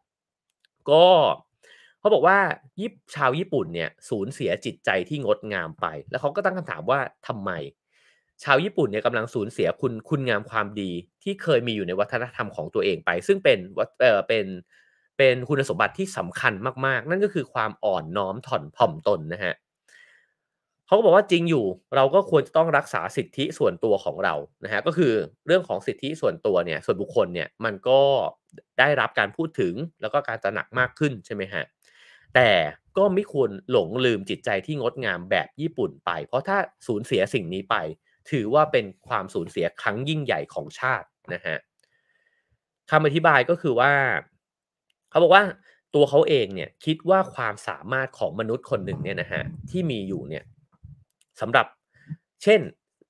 S1: ก็เขาบอกว่าญี่ชาวญี่ปุ่นเนี่ยสูญเสียจิตใจที่งดงามไป แล้วเขาก็ตั้งคำถามว่าทำไมชาวญี่ปุ่นเนี่ยกำลังสูญเสียคุณคุณงามความดี ที่เคยมีอยู่ในวัฒนธรรมของตัวเองไป ซึ่งเป็นเออเป็น เป็นคุณสมบัติที่สำคัญมากๆ นั่นก็คือความอ่อนน้อมถ่อมตนนะฮะเขาก็บอกว่าจริงอยู่เราก็ควรจะต้องรักษาสิทธิส่วนตัวของเรานะฮะก็คือเรื่องของสิทธิส่วนตัวเนี่ยส่วนบุคคลเนี่ยมันก็ได้รับการพูดถึงแล้วก็การตระหนักมากขึ้นใช่ไหมฮะแต่ก็ไม่ควรหลงลืมจิตใจที่งดงามแบบญี่ปุ่นไป เพราะถ้าสูญเสียสิ่งนี้ไปถือว่าเป็นความสูญเสียครั้งยิ่งใหญ่ของชาตินะฮะคำอธิบายก็คือว่า เขาบอกว่าตัวเขาเองเนี่ยคิดว่าความสามารถของมนุษย์คนหนึ่งเนี่ยนะฮะที่มีอยู่เนี่ยสำหรับ เช่น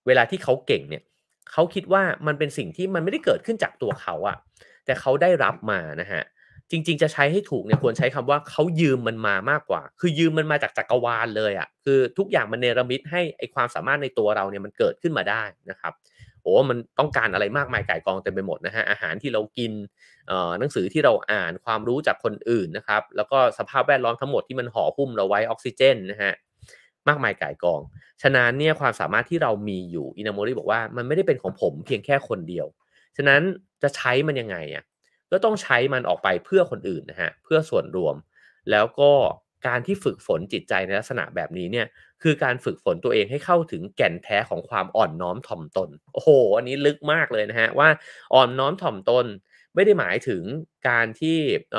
S1: เวลาที่เขาเก่งเนี่ย เขาคิดว่ามันเป็นสิ่งที่มันไม่ได้เกิดขึ้นจากตัวเขาอะแต่เขาได้รับมานะฮะจริงๆ จะใช้ให้ถูกเนี่ยควรใช้คำว่าเขายืมมันมามากกว่า คือยืมมันมาจากจักรวาลเลยอะคือทุกอย่างมันเนรมิตให้ไอความสามารถในตัวเราเนี่ยมันเกิดขึ้นมาได้นะครับโอ้มันต้องการอะไรมากมายไก่กองเต็มไปหมดนะฮะอาหารที่เรากินหนังสือที่เราอ่านความรู้จากคนอื่นนะครับ แล้วก็สภาพแวดล้อมทั้งหมดที่มันห่อหุ้มเราไว้ออกซิเจนนะฮะมากมายก่ายกอง ฉะนั้นเนี่ยความสามารถที่เรามีอยู่อินามอริบอกว่ามันไม่ได้เป็นของผมเพียงแค่คนเดียว ฉะนั้นจะใช้มันยังไงอ่ะก็ต้องใช้มันออกไปเพื่อคนอื่นนะฮะเพื่อส่วนรวม แล้วก็การที่ฝึกฝนจิตใจในลักษณะแบบนี้เนี่ย คือการฝึกฝนตัวเองให้เข้าถึงแก่นแท้ของความอ่อนน้อมถ่อมตนโอ้โหอันนี้ลึกมากเลยนะฮะ ว่าอ่อนน้อมถ่อมตน ไม่ได้หมายถึงการที่เ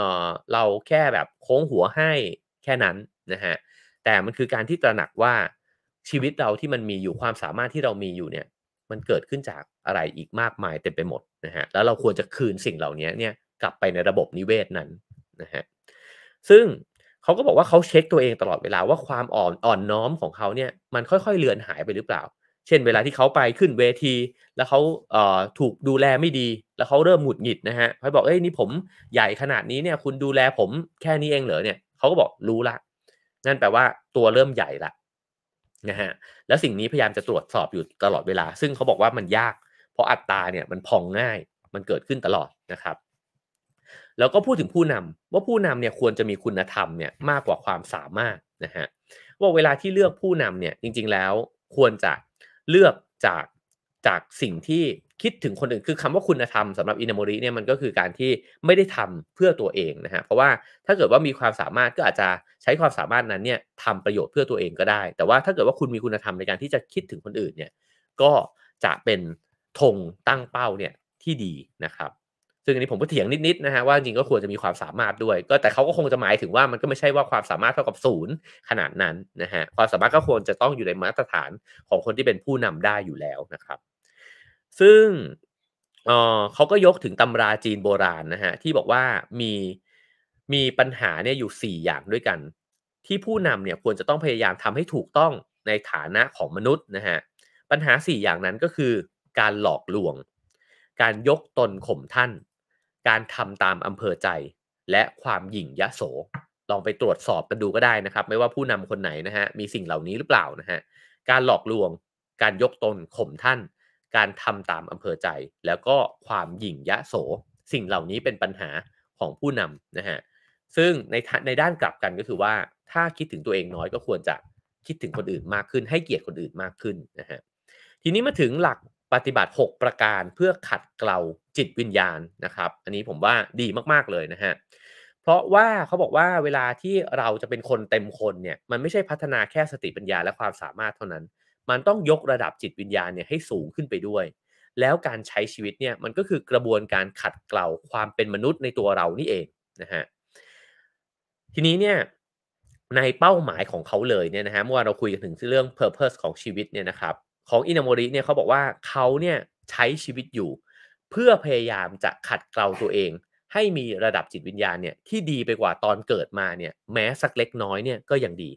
S1: เราแค่แบบโค้งหัวให้แค่นั้นนะฮะแต่มันคือการที่ตระหนักว่าชีวิตเราที่มันมีอยู่ความสามารถที่เรามีอยู่เนี่ยมันเกิดขึ้นจากอะไรอีกมากมาย เต็มไปหมดนะฮะแล้วเราควรจะคืนสิ่งเหล่านี้เนี่ยกลับไปในระบบนิเวศนั้นนะฮะซึ่งเขาก็บอกว่าเขาเช็คตัวเองตลอดเวลาว่าความอ่อนอ่อนน้อมของเขาเนี่ยมันค่อยๆเลือนหายไปหรือเปล่า เช่นเวลาที่เขาไปขึ้นเวที แล้วเขาเอ่อถูกดูแลไม่ดี แล้วเขาเริ่มหงุดหงิดนะฮะเขาบอกเอ้ยนี่ผมใหญ่ขนาดนี้เนี่ยคุณดูแลผมแค่นี้เองเหรอเนี่ยเขาก็บอกรู้ละนั่นแปลว่าตัวเริ่มใหญ่ละนะฮะแล้วสิ่งนี้พยายามจะตรวจสอบอยู่ตลอดเวลา ซึ่งเขาบอกว่ามันยาก เพราะอัตราเนี่ยมันพองง่ายมันเกิดขึ้นตลอดนะครับแล้วก็พูดถึงผู้นำว่าผู้นำเนี่ยควรจะมีคุณธรรมเนี่ยมากกว่าความสามารถนะฮะว่าเวลาที่เลือกผู้นำเนี่ยจริงๆแล้วควรจะเลือกจากจากสิ่งที่คิดถึงคนอื่นคือคำว่าคุณธรรมสำหรับอินามริเนี่ยมันก็คือการที่ไม่ได้ทำเพื่อตัวเองนะฮะเพราะว่าถ้าเกิดว่ามีความสามารถก็อาจจะใช้ความสามารถนั้นเนี่ยทำประโยชน์เพื่อตัวเองก็ได้ แต่ว่าถ้าเกิดว่าคุณมีคุณธรรมในการที่จะคิดถึงคนอื่นเนี่ยก็จะเป็นธงตั้งเป้าเนี่ยที่ดีนะครับ ซึ่งอันนี้ผมก็เถียงนิดๆนะฮะว่าจริงก็ควรจะมีความสามารถด้วย ก็แต่เขาก็คงจะหมายถึงว่ามันก็ไม่ใช่ว่าความสามารถเท่ากับศูนย์ขนาดนั้นนะฮะความสามารถก็ควรจะต้องอยู่ในมาตรฐานของคนที่เป็นผู้นำได้อยู่แล้วนะครับซึ่งเออเขาก็ยกถึง ตำราจีนโบราณ นะฮะ ที่บอกว่ามี มี ปัญหา เนี่ย อยู่ 4 อย่างด้วยกัน ที่ผู้นำเนี่ย ควรจะต้องพยายามทำให้ถูกต้องในฐานะของมนุษย์ นะฮะ ปัญหา 4 อย่างนั้นก็คือ การหลอกลวง การยกตน ข่มท่าน การทำตามอำเภอใจ และความ หยิ่งยะโส ลอง ไปตรวจสอบกันดูก็ได้นะครับ ไม่ว่าผู้นำคนไหน นะฮะ มีสิ่งเหล่านี้หรือเปล่า นะฮะ การ หลอกลวง การ ยกตน ข่มท่านการทำตามอำเภอใจ แล้วก็ความหยิ่งยะโสสิ่งเหล่านี้เป็นปัญหาของผู้นำนะฮะซึ่งในในด้านกลับกันก็คือว่าถ้าคิดถึงตัวเองน้อยก็ควรจะคิดถึงคนอื่นมากขึ้นให้เกียรติคนอื่นมากขึ้นนะฮะทีนี้มาถึงหลักปฏิบัติ 6 ประการเพื่อขัดเกลาจิตวิญญาณนะครับอันนี้ผมว่าดีมากๆเลยนะฮะเพราะว่าเขาบอกว่าเวลาที่เราจะเป็นคนเต็มคนเนี่ยมันไม่ใช่พัฒนาแค่สติปัญญาและความสามารถเท่านั้นมันต้องยกระดับจิตวิญญาณเนี่ยให้สูงขึ้นไปด้วย แล้วการใช้ชีวิตเนี่ยมันก็คือกระบวนการขัดเกลาความเป็นมนุษย์ในตัวเรานี่เองนะฮะ ทีนี้เนี่ยในเป้าหมายของเขาเลยเนี่ยนะฮะเมื่อวานเราคุยกันถึงเรื่อง purpose ของชีวิตเนี่ยนะครับของอินามริเนี่ยเขาบอกว่าเขาเนี่ยใช้ชีวิตอยู่ เพื่อพยายามจะขัดเกลาตัวเอง ให้มีระดับจิตวิญญาณเนี่ยที่ดีไปกว่าตอนเกิดมาเนี่ยแม้สักเล็กน้อยเนี่ยก็ยังดี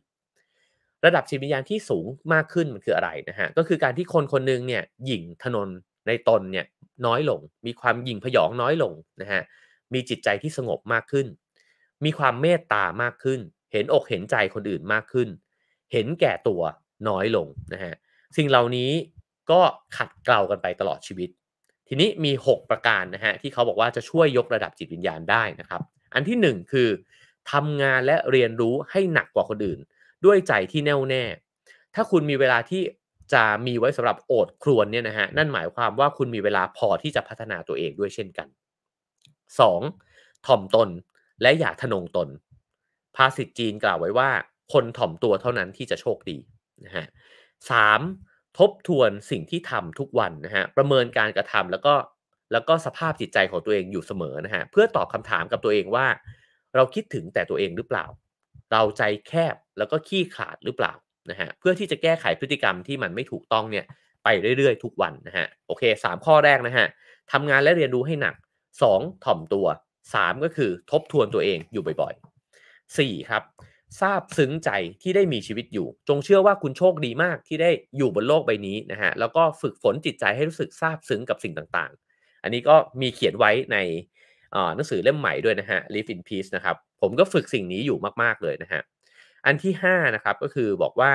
S1: ระดับจิตวิญญาณที่สูงมากขึ้นมันคืออะไรนะฮะก็คือการที่คนคนนึงเนี่ยหยิ่งถนนในตนเนี่ยน้อยลง มีความหยิ่งพยองน้อยลงนะฮะมีจิตใจที่สงบมากขึ้น มีความเมตตามากขึ้น เห็นอกเห็นใจคนอื่นมากขึ้น เห็นแก่ตัวน้อยลงนะฮะสิ่งเหล่านี้ก็ขัดเกลากันไปตลอดชีวิต ทีนี้มี 6 ประการนะฮะที่เขาบอกว่าจะช่วยยกระดับจิตวิญญาณได้นะครับอันที่1คือทำงานและเรียนรู้ให้หนักกว่าคนอื่นด้วยใจที่แน่วแน่ ถ้าคุณมีเวลาที่จะมีไว้สำหรับโอดครวนเนี่ยนะฮะ นั่นหมายความว่าคุณมีเวลาพอที่จะพัฒนาตัวเองด้วยเช่นกัน 2. ถ่อมตนและอย่าทะนงตน ภาษิตจีนกล่าวไว้ว่า คนถ่อมตัวเท่านั้นที่จะโชคดีนะฮะสทบทวนสิ่งที่ทำทุกวันนะฮะ ประเมินการกระทำแล้วก็แล้วก็สภาพจิตใจของตัวเองอยู่เสมอนะฮะ เพื่อตอบคำถามกับตัวเองว่า เราคิดถึงแต่ตัวเองหรือเปล่าเราใจแคบแล้วก็ขี้ขาดหรือเปล่านะฮะเพื่อที่จะแก้ไขพฤติกรรมที่มันไม่ถูกต้องเนี่ยไปเรื่อยๆ ทุกวันนะฮะโอเค3ข้อแรกนะฮะทำงานและเรียนรู้ให้หนัก 2. ถ่อมตัว 3 ก็คือทบทวนตัวเองอยู่บ่อยๆ 4. ครับทราบซึ้งใจที่ได้มีชีวิตอยู่ จงเชื่อว่าคุณโชคดีมากที่ได้อยู่บนโลกใบนี้นะฮะแล้วก็ฝึกฝนจิตใจให้รู้สึกซาบซึ้งกับสิ่งต่างๆ อันนี้ก็มีเขียนไว้ในหนังสือเล่มใหม่ด้วยนะฮะ Live in Peace นะครับผมก็ฝึกสิ่งนี้อยู่มากๆเลยนะฮะ อันที่5นะครับก็คือบอกว่า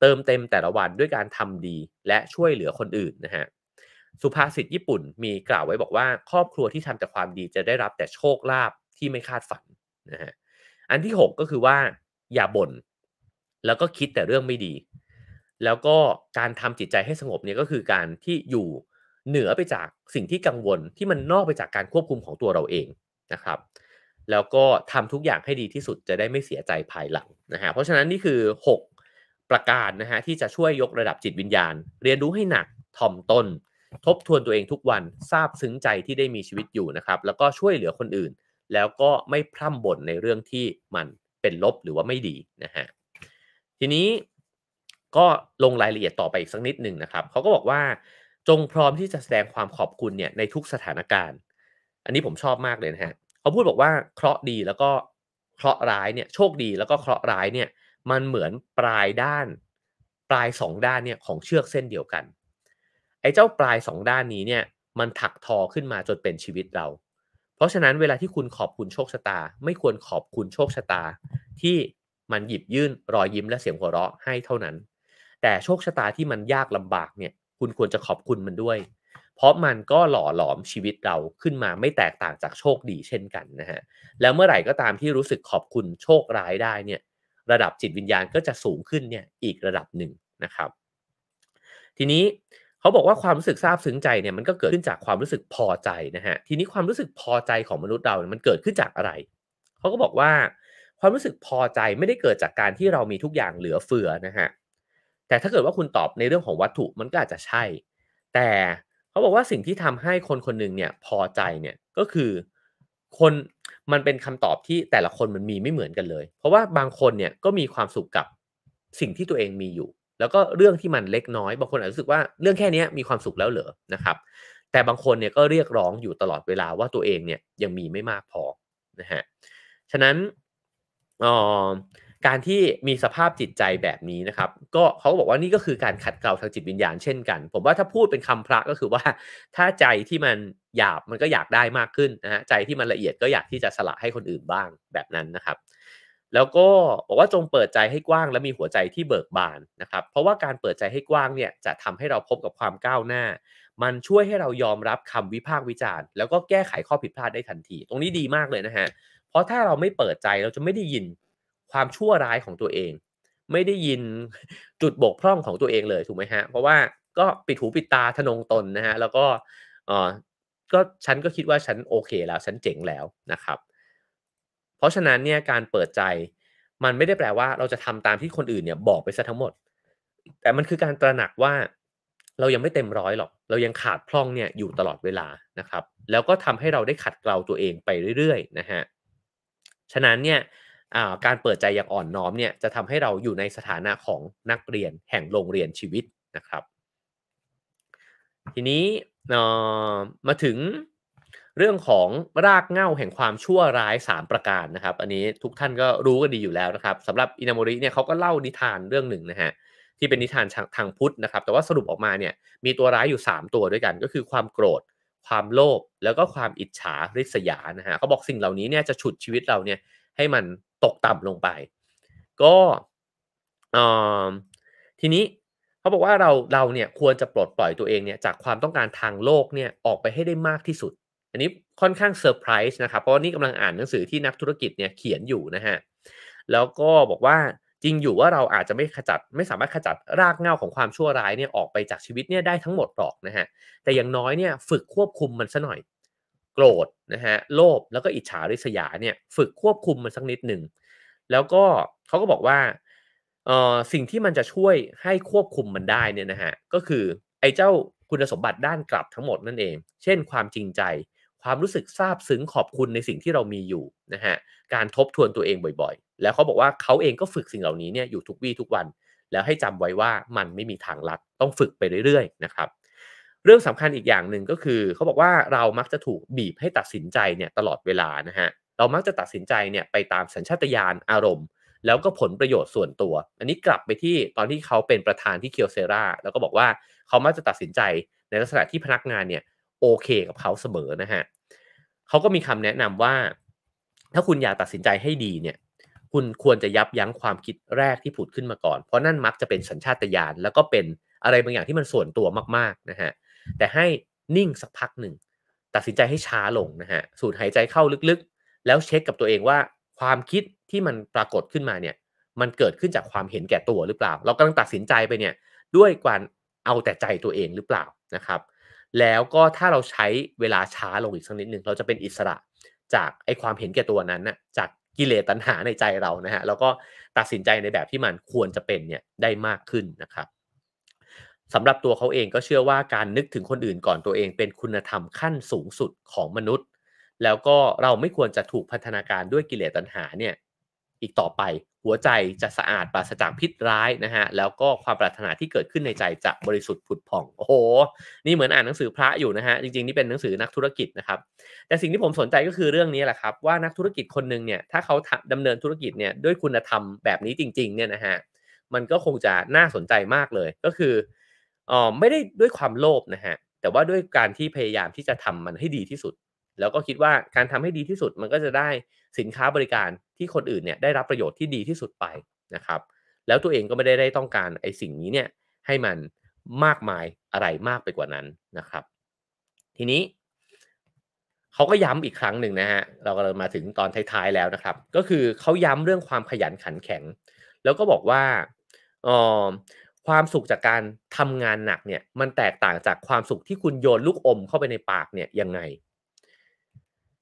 S1: เติมเต็มแต่ละวันด้วยการทำดีและช่วยเหลือคนอื่นนะฮะ สุภาษิตญี่ปุ่นมีกล่าวไว้บอกว่าครอบครัวที่ทำแต่ความดีจะได้รับแต่โชคลาภที่ไม่คาดฝันนะฮะ อันที่ 6 ก็คือว่า อย่าบน่นแล้วก็คิดแต่เรื่องไม่ดี แล้วก็การทำจิตใจให้สงบเนี่ยก็คือการที่อยู่เหนือไปจากสิ่งที่กังวลที่มันนอกไปจากการควบคุมของตัวเราเองนะครับแล้วก็ทำทุกอย่างให้ดีที่สุดจะได้ไม่เสียใจภายหลังนะฮะเพราะฉะนั้น นี่คือ 6 ประการนะฮะที่จะช่วยยกระดับจิตวิญญาณ เรียนรู้ให้หนักถ่อมตนทบทวนตัวเองทุกวันซาบซึ้งใจที่ได้มีชีวิตอยู่นะครับแล้วก็ช่วยเหลือคนอื่น แล้วก็ไม่พร่ำบ่นในเรื่องที่มันเป็นลบหรือว่าไม่ดีนะฮะทีนี้ก็ลงรายละเอียดต่อไปอีกสักนิดหนึ่งนะครับเขาก็บอกว่าจงพร้อมที่จะแสดงความขอบคุณเนี่ยในทุกสถานการณ์ อันนี้ผมชอบมากเลยนะฮะเขาพูดบอกว่าเคราะห์ดีแล้วก็เคราะห์ร้ายเนี่ยโชคดีแล้วก็เคราะห์ร้ายเนี่ย มันเหมือนปลายด้าน ปลายสองด้านเนี่ยของเชือกเส้นเดียวกัน ไอ้เจ้าปลายสองด้านนี้เนี่ย มันถักทอขึ้นมาจนเป็นชีวิตเรา เพราะฉะนั้นเวลาที่คุณขอบคุณโชคชะตา ไม่ควรขอบคุณโชคชะตา ที่มันหยิบยื่นรอยยิ้มและเสียงหัวเราะให้เท่านั้น แต่โชคชะตาที่มันยากลำบากเนี่ยคุณควรจะขอบคุณมันด้วยเพราะมันก็หล่อหลอมชีวิตเราขึ้นมาไม่แตกต่างจากโชคดีเช่นกันนะฮะแล้วเมื่อไหร่ก็ตามที่รู้สึกขอบคุณโชคร้ายได้เนี่ย ระดับจิตวิญญาณก็จะสูงขึ้นเนี่ยอีกระดับหนึ่งนะครับ ทีนี้เขาบอกว่าความรู้สึกซาบซึ้งใจเนี่ยมันก็เกิดขึ้นจากความรู้สึกพอใจนะฮะทีนี้ความรู้สึกพอใจของมนุษย์เราเนี่ยมันเกิดขึ้นจากอะไรเขาก็บอกว่า ความรู้สึกพอใจไม่ได้เกิดจากการที่เรามีทุกอย่างเหลือเฟือนะฮะแต่ถ้าเกิดว่าคุณตอบในเรื่องของวัตถุมันก็อาจจะใช่ แต่เขาบอกว่าสิ่งที่ทำให้คนคนหนึ่งเนี่ยพอใจเนี่ยก็คือคนมันเป็นคำตอบที่แต่ละคนมันมีไม่เหมือนกันเลย เพราะว่าบางคนเนี่ยก็มีความสุขกับสิ่งที่ตัวเองมีอยู่ แล้วก็เรื่องที่มันเล็กน้อย บางคนอาจจะรู้สึกว่าเรื่องแค่นี้มีความสุขแล้วเหรอนะครับ แต่บางคนเนี่ยก็เรียกร้องอยู่ตลอดเวลาว่าตัวเองเนี่ยยังมีไม่มากพอนะฮะฉะนั้นอ๋อการที่มีสภาพจิตใจแบบนี้นะครับก็เขาบอกว่านี่ก็คือการขัดเกลาทางจิตวิญญาณเช่นกัน ผมว่าถ้าพูดเป็นคำพระก็คือว่า ถ้าใจที่มันหยาบมันก็อยากได้มากขึ้นนะฮะใจที่มันละเอียดก็อยากที่จะสละให้คนอื่นบ้างแบบนั้นนะครับแล้วก็บอกว่าจงเปิดใจให้กว้างและมีหัวใจที่เบิกบานนะครับเพราะว่าการเปิดใจให้กว้างเนี่ยจะทำให้เราพบกับความก้าวหน้า มันช่วยให้เรายอมรับคำวิพากษ์วิจารณ์แล้วก็แก้ไขข้อผิดพลาดได้ทันที ตรงนี้ดีมากเลยนะฮะเพราะถ้าเราไม่เปิดใจเราจะไม่ได้ยินความชั่วร้ายของตัวเอง ไม่ได้ยินจุดบกพร่องของตัวเองเลยถูกไหมฮะเพราะว่าก็ปิดหูปิดตาทนงตนนะฮะแล้วก็เออก็ฉันก็คิดว่าฉันโอเคแล้วฉันเจ๋งแล้วนะครับ เพราะฉะนั้นเนี่ยการเปิดใจ มันไม่ได้แปลว่า เราจะทำตามที่คนอื่นเนี่ยบอกไปซะทั้งหมด แต่มันคือการตระหนักว่า เรายังไม่เต็มร้อยหรอก เรายังขาดพร่องเนี่ยอยู่ตลอดเวลานะครับ แล้วก็ทำให้เราได้ขัดเกลาตัวเองไปเรื่อยๆนะฮะฉะนั้นเนี่ยาการเปิดใจอย่างอ่อนน้อมเนี่ยจะทำให้เราอยู่ในสถานะของนักเรียนแห่งโรงเรียนชีวิตนะครับ ทีนี้มาถึงเรื่องของรากเหง้าแห่งความชั่วร้าย 3 ประการนะครับ อันนี้ทุกท่านก็รู้กันดีอยู่แล้วนะครับสำหรับอินามริเนี่ยเขาก็เล่านิทานเรื่องหนึ่งนะฮะที่เป็นนิทานทางพุทธนะครับ แต่ว่าสรุปออกมาเนี่ยมีตัวร้ายอยู่ 3 ตัวด้วยกัน ก็คือความโกรธ ความโลภแล้วก็ความอิจฉาริษยานะฮะเขาบอกสิ่งเหล่านี้เนี่ยจะฉุดชีวิตเราเนี่ยให้มันตกต่ำลงไป ก็ทีนี้เขาบอกว่าเราเราเนี่ยควรจะปลดปล่อยตัวเองเนี่ยจากความต้องการทางโลกเนี่ยออกไปให้ได้มากที่สุด อันนี้ค่อนข้างเซอร์ไพรส์นะครับ เพราะนี่กำลังอ่านหนังสือที่นักธุรกิจเนี่ยเขียนอยู่นะฮะ แล้วก็บอกว่าจริงอยู่ว่าเราอาจจะไม่ขจัดไม่สามารถขจัดรากเหง้าของความชั่วร้ายเนี่ยออกไปจากชีวิตเนี่ยได้ทั้งหมดหรอกนะฮะ แต่อย่างน้อยเนี่ยฝึกควบคุมมันซะหน่อยโกรธนะฮะโลภแล้วก็อิจฉาริษยาเนี่ยฝึกควบคุมมันสักนิดหนึ่งแล้วก็เขาก็บอกว่าเอ่อสิ่งที่มันจะช่วยให้ควบคุมมันได้เนี่ยนะฮะก็คือไอ้เจ้าคุณสมบัติด้านกลับทั้งหมดนั่นเอง เช่นความจริงใจความรู้สึกซาบซึ้งขอบคุณในสิ่งที่เรามีอยู่นะฮะการทบทวนตัวเองบ่อยๆ แล้วเขาบอกว่าเขาเองก็ฝึกสิ่งเหล่านี้เนี่ยอยู่ทุกวี่ทุกวัน แล้วให้จำไว้ว่ามันไม่มีทางลัด ต้องฝึกไปเรื่อยๆนะครับเรื่องสำคัญอีกอย่างหนึ่งก็คือเขาบอกว่าเรามักจะถูกบีบให้ตัดสินใจเนี่ยตลอดเวลานะฮะเรามักจะตัดสินใจเนี่ยไปตามสัญชาตญาณอารมณ์ แล้วก็ผลประโยชน์ส่วนตัว อันนี้กลับไปที่ตอนที่เขาเป็นประธานที่เคียวเซราแล้วก็บอกว่าเขามักจะตัดสินใจในลักษณะที่พนักงานเนี่ยโอเค กับเขาเสมอนะฮะเขาก็มีคำแนะนำว่า ถ้าคุณอยากตัดสินใจให้ดีเนี่ยคุณควรจะยับยั้งความคิดแรกที่ผุดขึ้นมาก่อน เพราะนั่นมักจะเป็นสัญชาตญาณแล้วก็เป็นอะไรบางอย่างที่มันส่วนตัวมากๆนะฮะเแต่ให้นิ่งสักพักหนึ่งตัดสินใจให้ช้าลงนะฮะสูดหายใจเข้าลึกๆ แล้วเช็คกับตัวเองว่าความคิดที่มันปรากฏขึ้นมาเนี่ย มันเกิดขึ้นจากความเห็นแก่ตัวหรือเปล่า เรากำลังตัดสินใจไปเนี่ย ด้วยการเอาแต่ใจตัวเองหรือเปล่านะครับแล้วก็ถ้าเราใช้เวลาช้าลงอีกสักนิดหนึ่งเราจะเป็นอิสระจากไอความเห็นแก่ตัวนั้นนะจากกิเลสตัณหาในใจเรานะฮะแล้วก็ตัดสินใจในแบบที่มันควรจะเป็นเนี่ยได้มากขึ้นนะครับสำหรับตัวเขาเองก็เชื่อว่าการนึกถึงคนอื่นก่อนตัวเอง เป็นคุณธรรมขั้นสูงสุดของมนุษย์แล้วก็เราไม่ควรจะถูกพัฒนาการด้วยกิเลสตัณหาเนี่ยอีกต่อไปหัวใจจะสะอาดปราศจากพิษร้ายนะฮะแล้วก็ความปรารถนาที่เกิดขึ้นในใจจะบริสุทธิ์ผุดผ่องโอ้โหนี่เหมือนอ่านหนังสือพระอยู่นะฮะจริงๆนี่เป็นหนังสือนักธุรกิจนะครับแต่สิ่งที่ผมสนใจก็คือเรื่องนี้แหละครับว่านักธุรกิจคนหนึ่งเนี่ยถ้าเขาดำเนินธุรกิจเนี่ยด้วยคุณธรรมแบบนี้จริงๆเนี่ยนะฮะมันก็คงจะน่าสนใจมากเลยก็คือออไม่ได้ด้วยความโลภนะฮะแต่ว่าด้วยการที่พยายามที่จะทำมันให้ดีที่สุด แล้วก็คิดว่าการทำให้ดีที่สุดมันก็จะได้สินค้าบริการที่คนอื่นเนี่ยได้รับประโยชน์ที่ดีที่สุดไปนะครับ แล้วตัวเองก็ไม่ได้ได้ต้องการไอ้สิ่งนี้เนี่ยให้มันมากมายอะไรมากไปกว่านั้นนะครับ ทีนี้เขาก็ย้ำอีกครั้งหนึ่งนะฮะ เราก็ลมาถึงตอนท้ายๆแล้วนะครับ ก็คือเขาย้ำเรื่องความขยันขันแข็ง แล้วก็บอกว่าอ๋อความสุขจากการทำงานหนักเนี่ยมันแตกต่างจากความสุขที่คุณโยนลูกอม เข้าไปในปากเนี่ยยังไง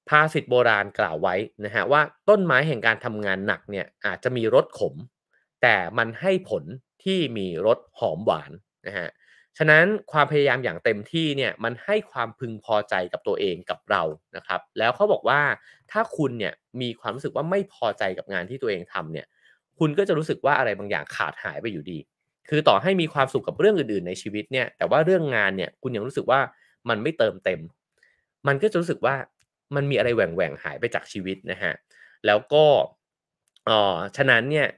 S1: ภาษิตโบราณกล่าวไว้นะฮะว่าต้นไม้แห่งการทำงานหนักเนี่ยอาจจะมีรสขม แต่มันให้ผลที่มีรสหอมหวานนะฮะฉะนั้นความพยายามอย่างเต็มที่เนี่ยมันให้ความพึงพอใจกับตัวเองกับเรานะครับแล้วเขาบอกว่าถ้าคุณเนี่ยมีความรู้สึกว่าไม่พอใจกับงานที่ตัวเองทำเนี่ยคุณก็จะรู้สึกว่าอะไรบางอย่างขาดหายไปอยู่ดีคือต่อให้มีความสุขกับเรื่องอื่นๆในชีวิตเนี่ยแต่ว่าเรื่องงานเนี่ยคุณยังรู้สึกว่ามันไม่เติมเต็ม มันก็จะรู้สึกว่ามันมีอะไรแหว่งแหว่งหายไปจากชีวิตนะฮะแล้วก็อ๋อฉะนั้นเนี่ย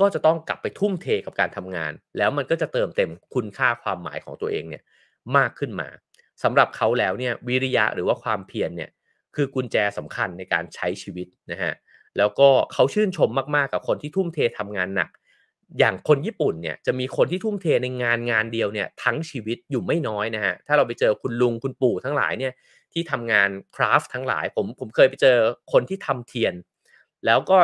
S1: ก็จะต้องกลับไปทุ่มเทกับการทำงาน แล้วมันก็จะเติมเต็มคุณค่าความหมายของตัวเองเนี่ยมากขึ้นมา สำหรับเขาแล้วเนี่ยวิริยะหรือว่าความเพียรเนี่ยคือกุญแจสำคัญในการใช้ชีวิตนะฮะแล้วก็เขาชื่นชมมากๆกับคนที่ทุ่มเททำงานหนักอย่างคนญี่ปุ่นเนี่ยจะมีคนที่ทุ่มเทในงานงานเดียวเนี่ยทั้งชีวิตอยู่ไม่น้อยนะฮะถ้าเราไปเจอคุณลุงคุณปู่ทั้งหลายเนี่ยที่ทำงานคราฟทั้งหลายผมผมเคยไปเจอคนที่ทำเทียน แล้วก็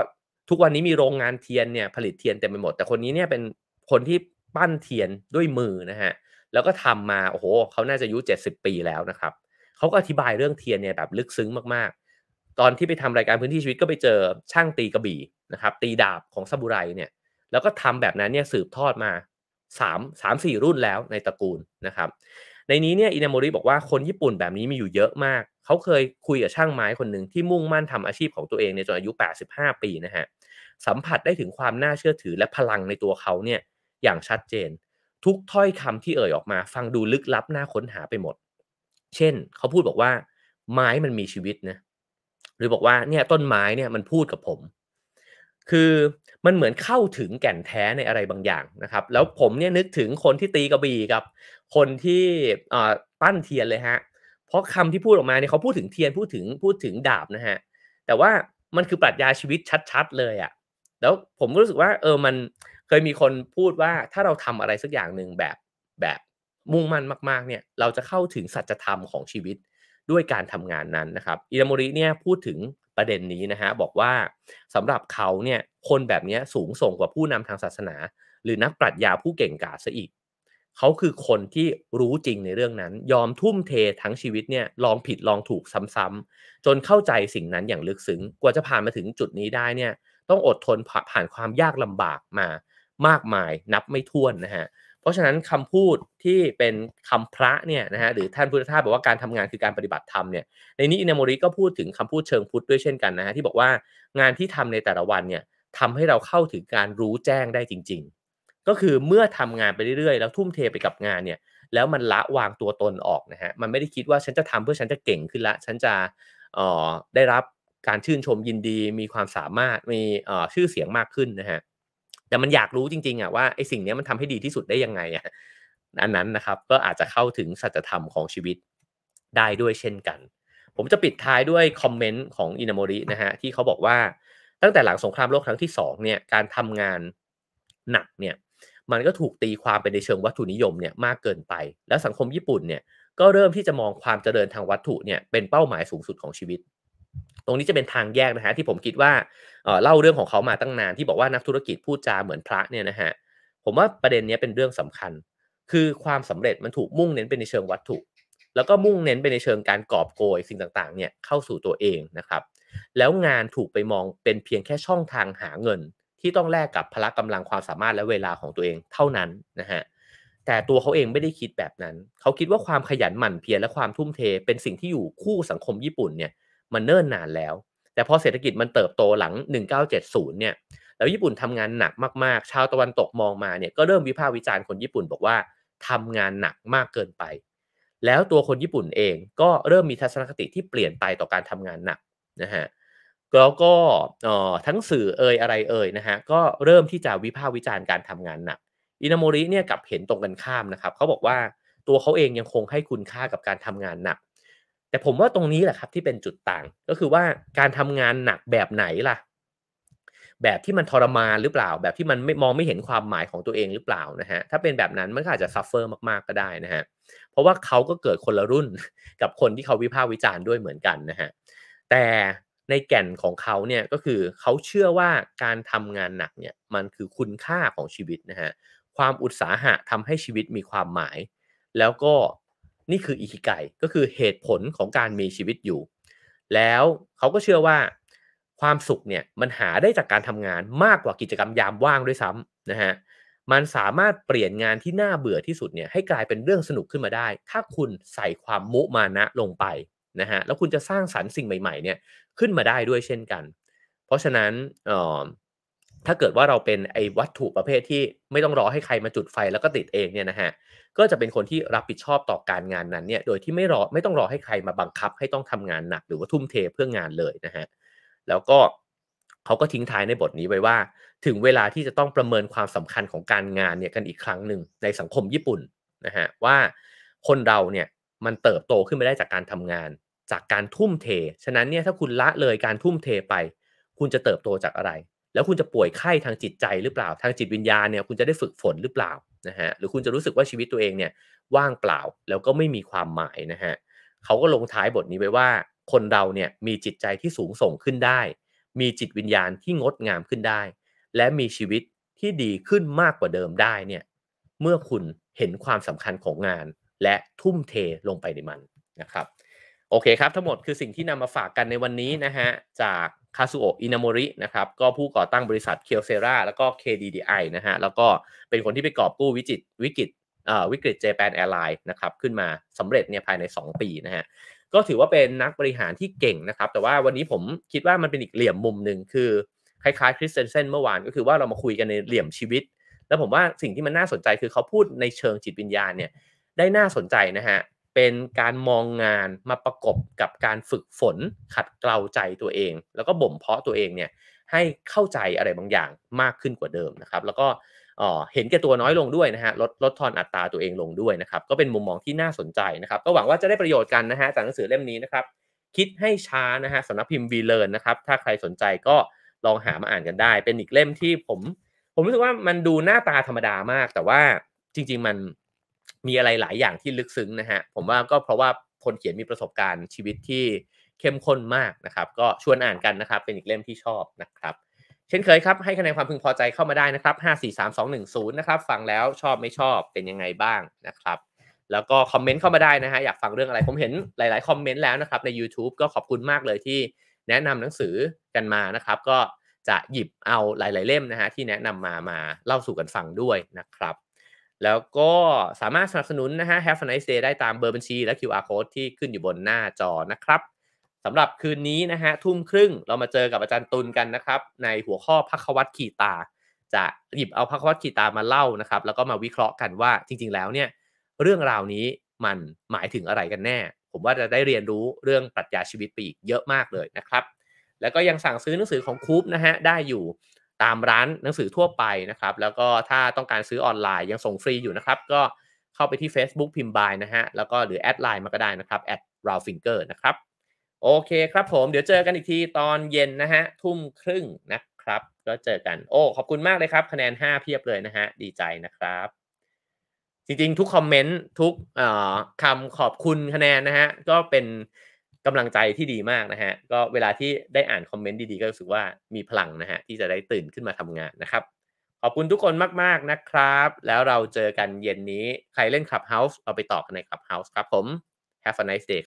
S1: ทุกวันนี้มีโรงงานเทียนเนี่ยผลิตเทียนเต็มไปหมด แต่คนนี้เนี่ยเป็นคนที่ปั้นเทียนด้วยมือนะฮะแล้วก็ทำมาโอ้โหเขาน่าจะอายุ70 ปีแล้วนะครับ เขาก็อธิบายเรื่องเทียนเนี่ยแบบลึกซึ้งมากๆ ตอนที่ไปทำรายการพื้นที่ชีวิตก็ไปเจอช่างตีกระบี่นะครับตีดาบของซาบุไรเนี่ยแล้วก็ทำแบบนั้นเนี่ยสืบทอดมา3 3 4 รุ่นแล้วในตระกูลนะครับในนี้เนี่ยอินามริบอกว่าคนญี่ปุ่นแบบนี้มีอยู่เยอะมากเขาเคยคุยกับช่างไม้คนหนึ่งที่มุ่งมั่นทำอาชีพของตัวเองในจนอายุ 85 ปีนะฮะสัมผัสได้ถึงความน่าเชื่อถือและพลังในตัวเขาเนี่ยอย่างชัดเจน ทุกถ้อยคำที่เอ่ยออกมาฟังดูลึกลับน่าค้นหาไปหมด เช่นเขาพูดบอกว่า ไม้มันมีชีวิตนะหรือบอกว่าเนี่ยต้นไม้เนี่ยมันพูดกับผมคือมันเหมือนเข้าถึงแก่นแท้ในอะไรบางอย่างนะครับ แล้วผมเนี่ยนึกถึงคนที่ตีกระบี่กับ คนที่ปั้นเทียนเลยฮะเพราะคำที่พูดออกมาเนี่ยเขาพูดถึงเทียนพูดถึงพูดถึงดาบนะฮะแต่ว่ามันคือปรัชญาชีวิตชัด ๆ เลยอะ่ะแล้วผมก็รู้สึกว่าเออมันเคยมีคนพูดว่าถ้าเราทำอะไรสักอย่างหนึ่งแบบแบบมุ่งมั่นมากๆเนี่ย เราจะเข้าถึงสัจธรรมของชีวิตด้วยการทำงานนั้นนะครับ อิรามริเนี่ยพูดถึงประเด็นนี้นะฮะบอกว่าสำหรับเขาเนี่ยคนแบบนี้สูงส่งกว่าผู้นำทางศาสนา หรือนักปรัชญาผู้เก่งกาจซะอีก เขาคือคนที่รู้จริงในเรื่องนั้น ยอมทุ่มเททั้งชีวิตเนี่ยลองผิดลองถูกซ้ำๆจนเข้าใจสิ่งนั้นอย่างลึกซึ้ง กว่าจะผ่านมาถึงจุดนี้ได้เนี่ย ต้องอดทนผ่านความยากลำบากมามากมายนับไม่ถ้วนนะฮะเพราะฉะนั้นคำพูดที่เป็นคำพระเนี่ยนะฮะหรือท่านพุทธทาสบอกว่าการทำงานคือ การปฏิบัติธรรมเนี่ยในนี้อินามริก็พูดถึงคำพูดเชิงพุทธด้วยเช่นกันนะฮะที่บอกว่างานที่ทำในแต่ละวันเนี่ยทำให้เราเข้าถึงการรู้แจ้งได้จริง ๆ ก็คือเมื่อทำงานไปเรื่อยๆ แล้วทุ่มเทไปกับงานเนี่ย แล้วมันละวางตัวตนออกนะฮะมันไม่ได้คิดว่าฉันจะทำเพื่อฉันจะเก่งขึ้นละฉันจะออได้รับการชื่นชมยินดี มีความสามารถมีชื่อเสียงมากขึ้นนะฮะแต่มันอยากรู้จริงๆอ่ะว่าไอ้สิ่งนี้มันทำให้ดีที่สุดได้ยังไงอ่ะอันนั้นนะครับก็อาจจะเข้าถึงสัจธรรมของชีวิตได้ด้วยเช่นกัน ผมจะปิดท้ายด้วยคอมเมนต์ของอินามรินะฮะที่เขาบอกว่าตั้งแต่หลังสงครามโลกครั้งที่2เนี่ยการทำงานหนักเนี่ยมันก็ถูกตีความไปในเชิงวัตถุนิยมเนี่ยมากเกินไป แล้วสังคมญี่ปุ่นเนี่ยก็เริ่มที่จะมองความเจริญทางวัตถุเนี่ยเป็นเป้าหมายสูงสุดของชีวิตตรงนี้จะเป็นทางแยกนะฮะที่ผมคิดว่าเล่าเรื่องของเขามาตั้งนานที่บอกว่านักธุรกิจพูดจาเหมือนพระเนี่ยนะฮะผมว่าประเด็นนี้เป็นเรื่องสำคัญ คือความสำเร็จมันถูกมุ่งเน้นไปในเชิงวัตถุ แล้วก็มุ่งเน้นไปในเชิงการกอบโกยสิ่งต่างๆเนี่ยเข้าสู่ตัวเองนะครับแล้วงานถูกไปมองเป็นเพียงแค่ช่องทางหาเงิน ที่ต้องแลกกับพละกำลังความสามารถและเวลาของตัวเองเท่านั้นนะฮะแต่ตัวเขาเองไม่ได้คิดแบบนั้น เขาคิดว่าความขยันหมั่นเพียรและความทุ่มเท เป็นสิ่งที่อยู่คู่สังคมญี่ปุ่นเนี่ยมันเนิ่นนานแล้ว แต่พอเศรษฐกิจมันเติบโตหลัง 1970 เนี่ย แล้วญี่ปุ่นทำงานหนักมาก ๆ ชาวตะวันตกมองมาเนี่ย ก็เริ่มวิพากษ์วิจารณ์คนญี่ปุ่น บอกว่าทำงานหนักมากเกินไป แล้วตัวคนญี่ปุ่นเอง ก็เริ่มมีทัศนคติที่เปลี่ยนไปต่อการทำงานหนักนะฮะแล้วก็ทั้งสื่อเอ่ยอะไรเอ่ยนะฮะ ก็เริ่มที่จะวิพากษ์วิจารณ์การทำงานหนัก อินาโมริเนี่ยกับเห็นตรงกันข้ามนะครับเขาบอกว่าตัวเขาเองยังคงให้คุณค่ากับการทำงานหนักแต่ผมว่าตรงนี้แหละครับที่เป็นจุดต่างก็คือว่าการทำงานหนักแบบไหนล่ะ แบบที่มันทรมานหรือเปล่า แบบที่มันไม่มองไม่เห็นความหมายของตัวเองหรือเปล่านะฮะถ้าเป็นแบบนั้นมันก็อาจจะซัฟเฟอร์มากๆก็ได้นะฮะเพราะว่าเขาก็เกิดคนละรุ่นกับคนที่เขาวิพากษ์วิจารณ์ด้วยเหมือนกันนะฮะแต่ในแก่นของเขาเนี่ยก็คือเขาเชื่อว่าการทำงานหนักเนี่ยมันคือคุณค่าของชีวิตนะฮะความอุตสาหะทำให้ชีวิตมีความหมาย แล้วก็นี่คืออิคิไกก็คือเหตุผลของการมีชีวิตอยู่ แล้วเขาก็เชื่อว่า ความสุขเนี่ยมันหาได้จากการทำงานมากกว่ากิจกรรมยามว่างด้วยซ้ำนะฮะมันสามารถเปลี่ยนงานที่น่าเบื่อที่สุดเนี่ยให้กลายเป็นเรื่องสนุกขึ้นมาได้ ถ้าคุณใส่ความมุมานะลงไปนะฮะแล้วคุณจะสร้างสรรค์สิ่งใหม่ ๆ เนี่ยขึ้นมาได้ด้วยเช่นกัน เพราะฉะนั้นถ้าเกิดว่าเราเป็นไอ้วัตถุประเภทที่ไม่ต้องรอให้ใครมาจุดไฟแล้วก็ติดเองเนี่ยนะฮะ ก็จะเป็นคนที่รับผิดชอบต่อการงานนั้นเนี่ย โดยที่ไม่รอไม่ต้องรอให้ใครมาบังคับให้ต้องทำงานหนักหรือว่าทุ่มเทเพื่องานเลยนะฮะ แล้วก็เขาก็ทิ้งท้ายในบทนี้ไว้ว่า ถึงเวลาที่จะต้องประเมินความสำคัญของการงานเนี่ยกันอีกครั้งหนึ่งในสังคมญี่ปุ่นนะฮะว่า คนเราเนี่ยมันเติบโตขึ้นมาได้จากการทำงาน จากการทุ่มเท ฉะนั้นเนี่ยถ้าคุณละเลยการทุ่มเทไป คุณจะเติบโตจากอะไรแล้วคุณจะป่วยไข้ทางจิตใจหรือเปล่าทางจิตวิญญาณเนี่ยคุณจะได้ฝึกฝนหรือเปล่านะฮะหรือคุณจะรู้สึกว่าชีวิตตัวเองเนี่ย ว่างเปล่า แล้วก็ไม่มีความหมายนะฮะเขาก็ลงท้ายบทนี้ไว้ว่าคนเราเนี่ยมีจิตใจที่สูงส่งขึ้นได้ มีจิตวิญญาณที่งดงามขึ้นได้ และมีชีวิตที่ดีขึ้นมากกว่าเดิมได้เนี่ยเมื่อคุณเห็นความสำคัญของงาน และทุ่มเทลงไปในมันนะครับโอเคครับ ทั้งหมดคือสิ่งที่นำมาฝากกันในวันนี้นะฮะจากคาซูโออินามรินะครับก็ผู้ก่อตั้งบริษัทเคียวเซราแล้วก็ KDDI นะฮะแล้วก็เป็นคนที่ไปกอบกู้วิจิตวิกฤตวิกฤตเจแปนแอร์ไลน์นะครับขึ้นมาสำเร็จเนี่ยภายใน 2 ปีนะฮะก็ถือว่าเป็นนักบริหารที่เก่งนะครับแต่ว่าวันนี้ผมคิดว่ามันเป็นอีกเหลี่ยมมุมหนึ่งคือคล้ายๆคริสเตนเซนเมื่อวานก็คือว่าเรามาคุยกันในเหลี่ยมชีวิต แล้วผมว่าสิ่งที่มันน่าสนใจ คือเขาพูดในเชิงจิตวิญญาณเนี่ยได้น่าสนใจนะฮะเป็นการมองงานมาประกบกับการฝึกฝนขัดเกลาใจตัวเอง แล้วก็บ่มเพาะตัวเองเนี่ยให้เข้าใจอะไรบางอย่างมากขึ้นกว่าเดิมนะครับ แล้วก็เห็นแก่ตัวน้อยลงด้วยนะฮะลดลดทอนอัตราตัวเองลงด้วยนะครับ ก็เป็นมุมมองที่น่าสนใจนะครับ ก็หวังว่าจะได้ประโยชน์กันนะฮะจากหนังสือเล่มนี้นะครับ คิดให้ช้านะฮะสำนักพิมพ์วีเลอร์นะครับถ้าใครสนใจก็ลองหามาอ่านกันได้ เป็นอีกเล่มที่ผมผมรู้สึกว่ามันดูหน้าตาธรรมดามาก แต่ว่าจริง ๆมันมีอะไรหลายอย่างที่ลึกซึ้งนะฮะผมว่าก็เพราะว่าคนเขียนมีประสบการณ์ชีวิตที่เข้มข้นมากนะครับ ก็ชวนอ่านกันนะครับ เป็นอีกเล่มที่ชอบนะครับ เช่นเคยครับให้คะแนนความพึงพอใจเข้ามาได้นะครับ 5 4 3 2 1 0 นะครับฟังแล้วชอบไม่ชอบเป็นยังไงบ้างนะครับ แล้วก็คอมเมนต์เข้ามาได้นะฮะอยากฟังเรื่องอะไรผมเห็นหลายๆคอมเมนต์แล้วนะครับใน YouTube ก็ขอบคุณมากเลยที่แนะนำหนังสือกันมานะครับ ก็จะหยิบเอาหลาย ๆ เล่มนะฮะที่แนะนำมามาเล่าสู่กันฟังด้วยนะครับแล้วก็สามารถสนับสนุนนะฮะ Have a nice day ได้ตามเบอร์บัญชีและ QR code ที่ขึ้นอยู่บนหน้าจอนะครับสำหรับคืนนี้นะฮะทุ่มครึ่งเรามาเจอกับอาจารย์ตุลกันนะครับในหัวข้อพักวัตขีตา จะหยิบเอาพักวัตขีตามาเล่านะครับ แล้วก็มาวิเคราะห์กันว่าจริงๆแล้วเนี่ยเรื่องราวนี้มันหมายถึงอะไรกันแน่ ผมว่าจะได้เรียนรู้เรื่องปรัชญาชีวิตไปอีกเยอะมากเลยนะครับ แล้วก็ยังสั่งซื้อหนังสือของคูปนะฮะได้อยู่ตามร้านหนังสือทั่วไปนะครับ แล้วก็ถ้าต้องการซื้อออนไลน์ยังส่งฟรีอยู่นะครับ ก็เข้าไปที่ Facebook พิมพ์บายนะฮะแล้วก็หรือแอดไลน์มาก็ได้นะครับแอดราฟิงเกอร์นะครับโอเคครับผมเดี๋ยวเจอกันอีกที ตอนเย็นนะฮะทุ่มครึ่งนะครับก็เจอกันโอ้ขอบคุณมากเลยครับคะแนน 5 เพียบเลยนะฮะดีใจนะครับจริงๆ ทุกคอมเมนต์ ทุกคำขอบคุณคะแนนนะฮะก็เป็นกำลังใจที่ดีมากนะฮะ ก็เวลาที่ได้อ่านคอมเมนต์ดีๆ ก็รู้สึกว่ามีพลังนะฮะที่จะได้ตื่นขึ้นมาทำงานนะครับ ขอบคุณทุกคนมากๆนะครับ แล้วเราเจอกันเย็นนี้ ใครเล่น Clubhouse เอาไปต่อกันใน Clubhouse ครับผม Have a nice day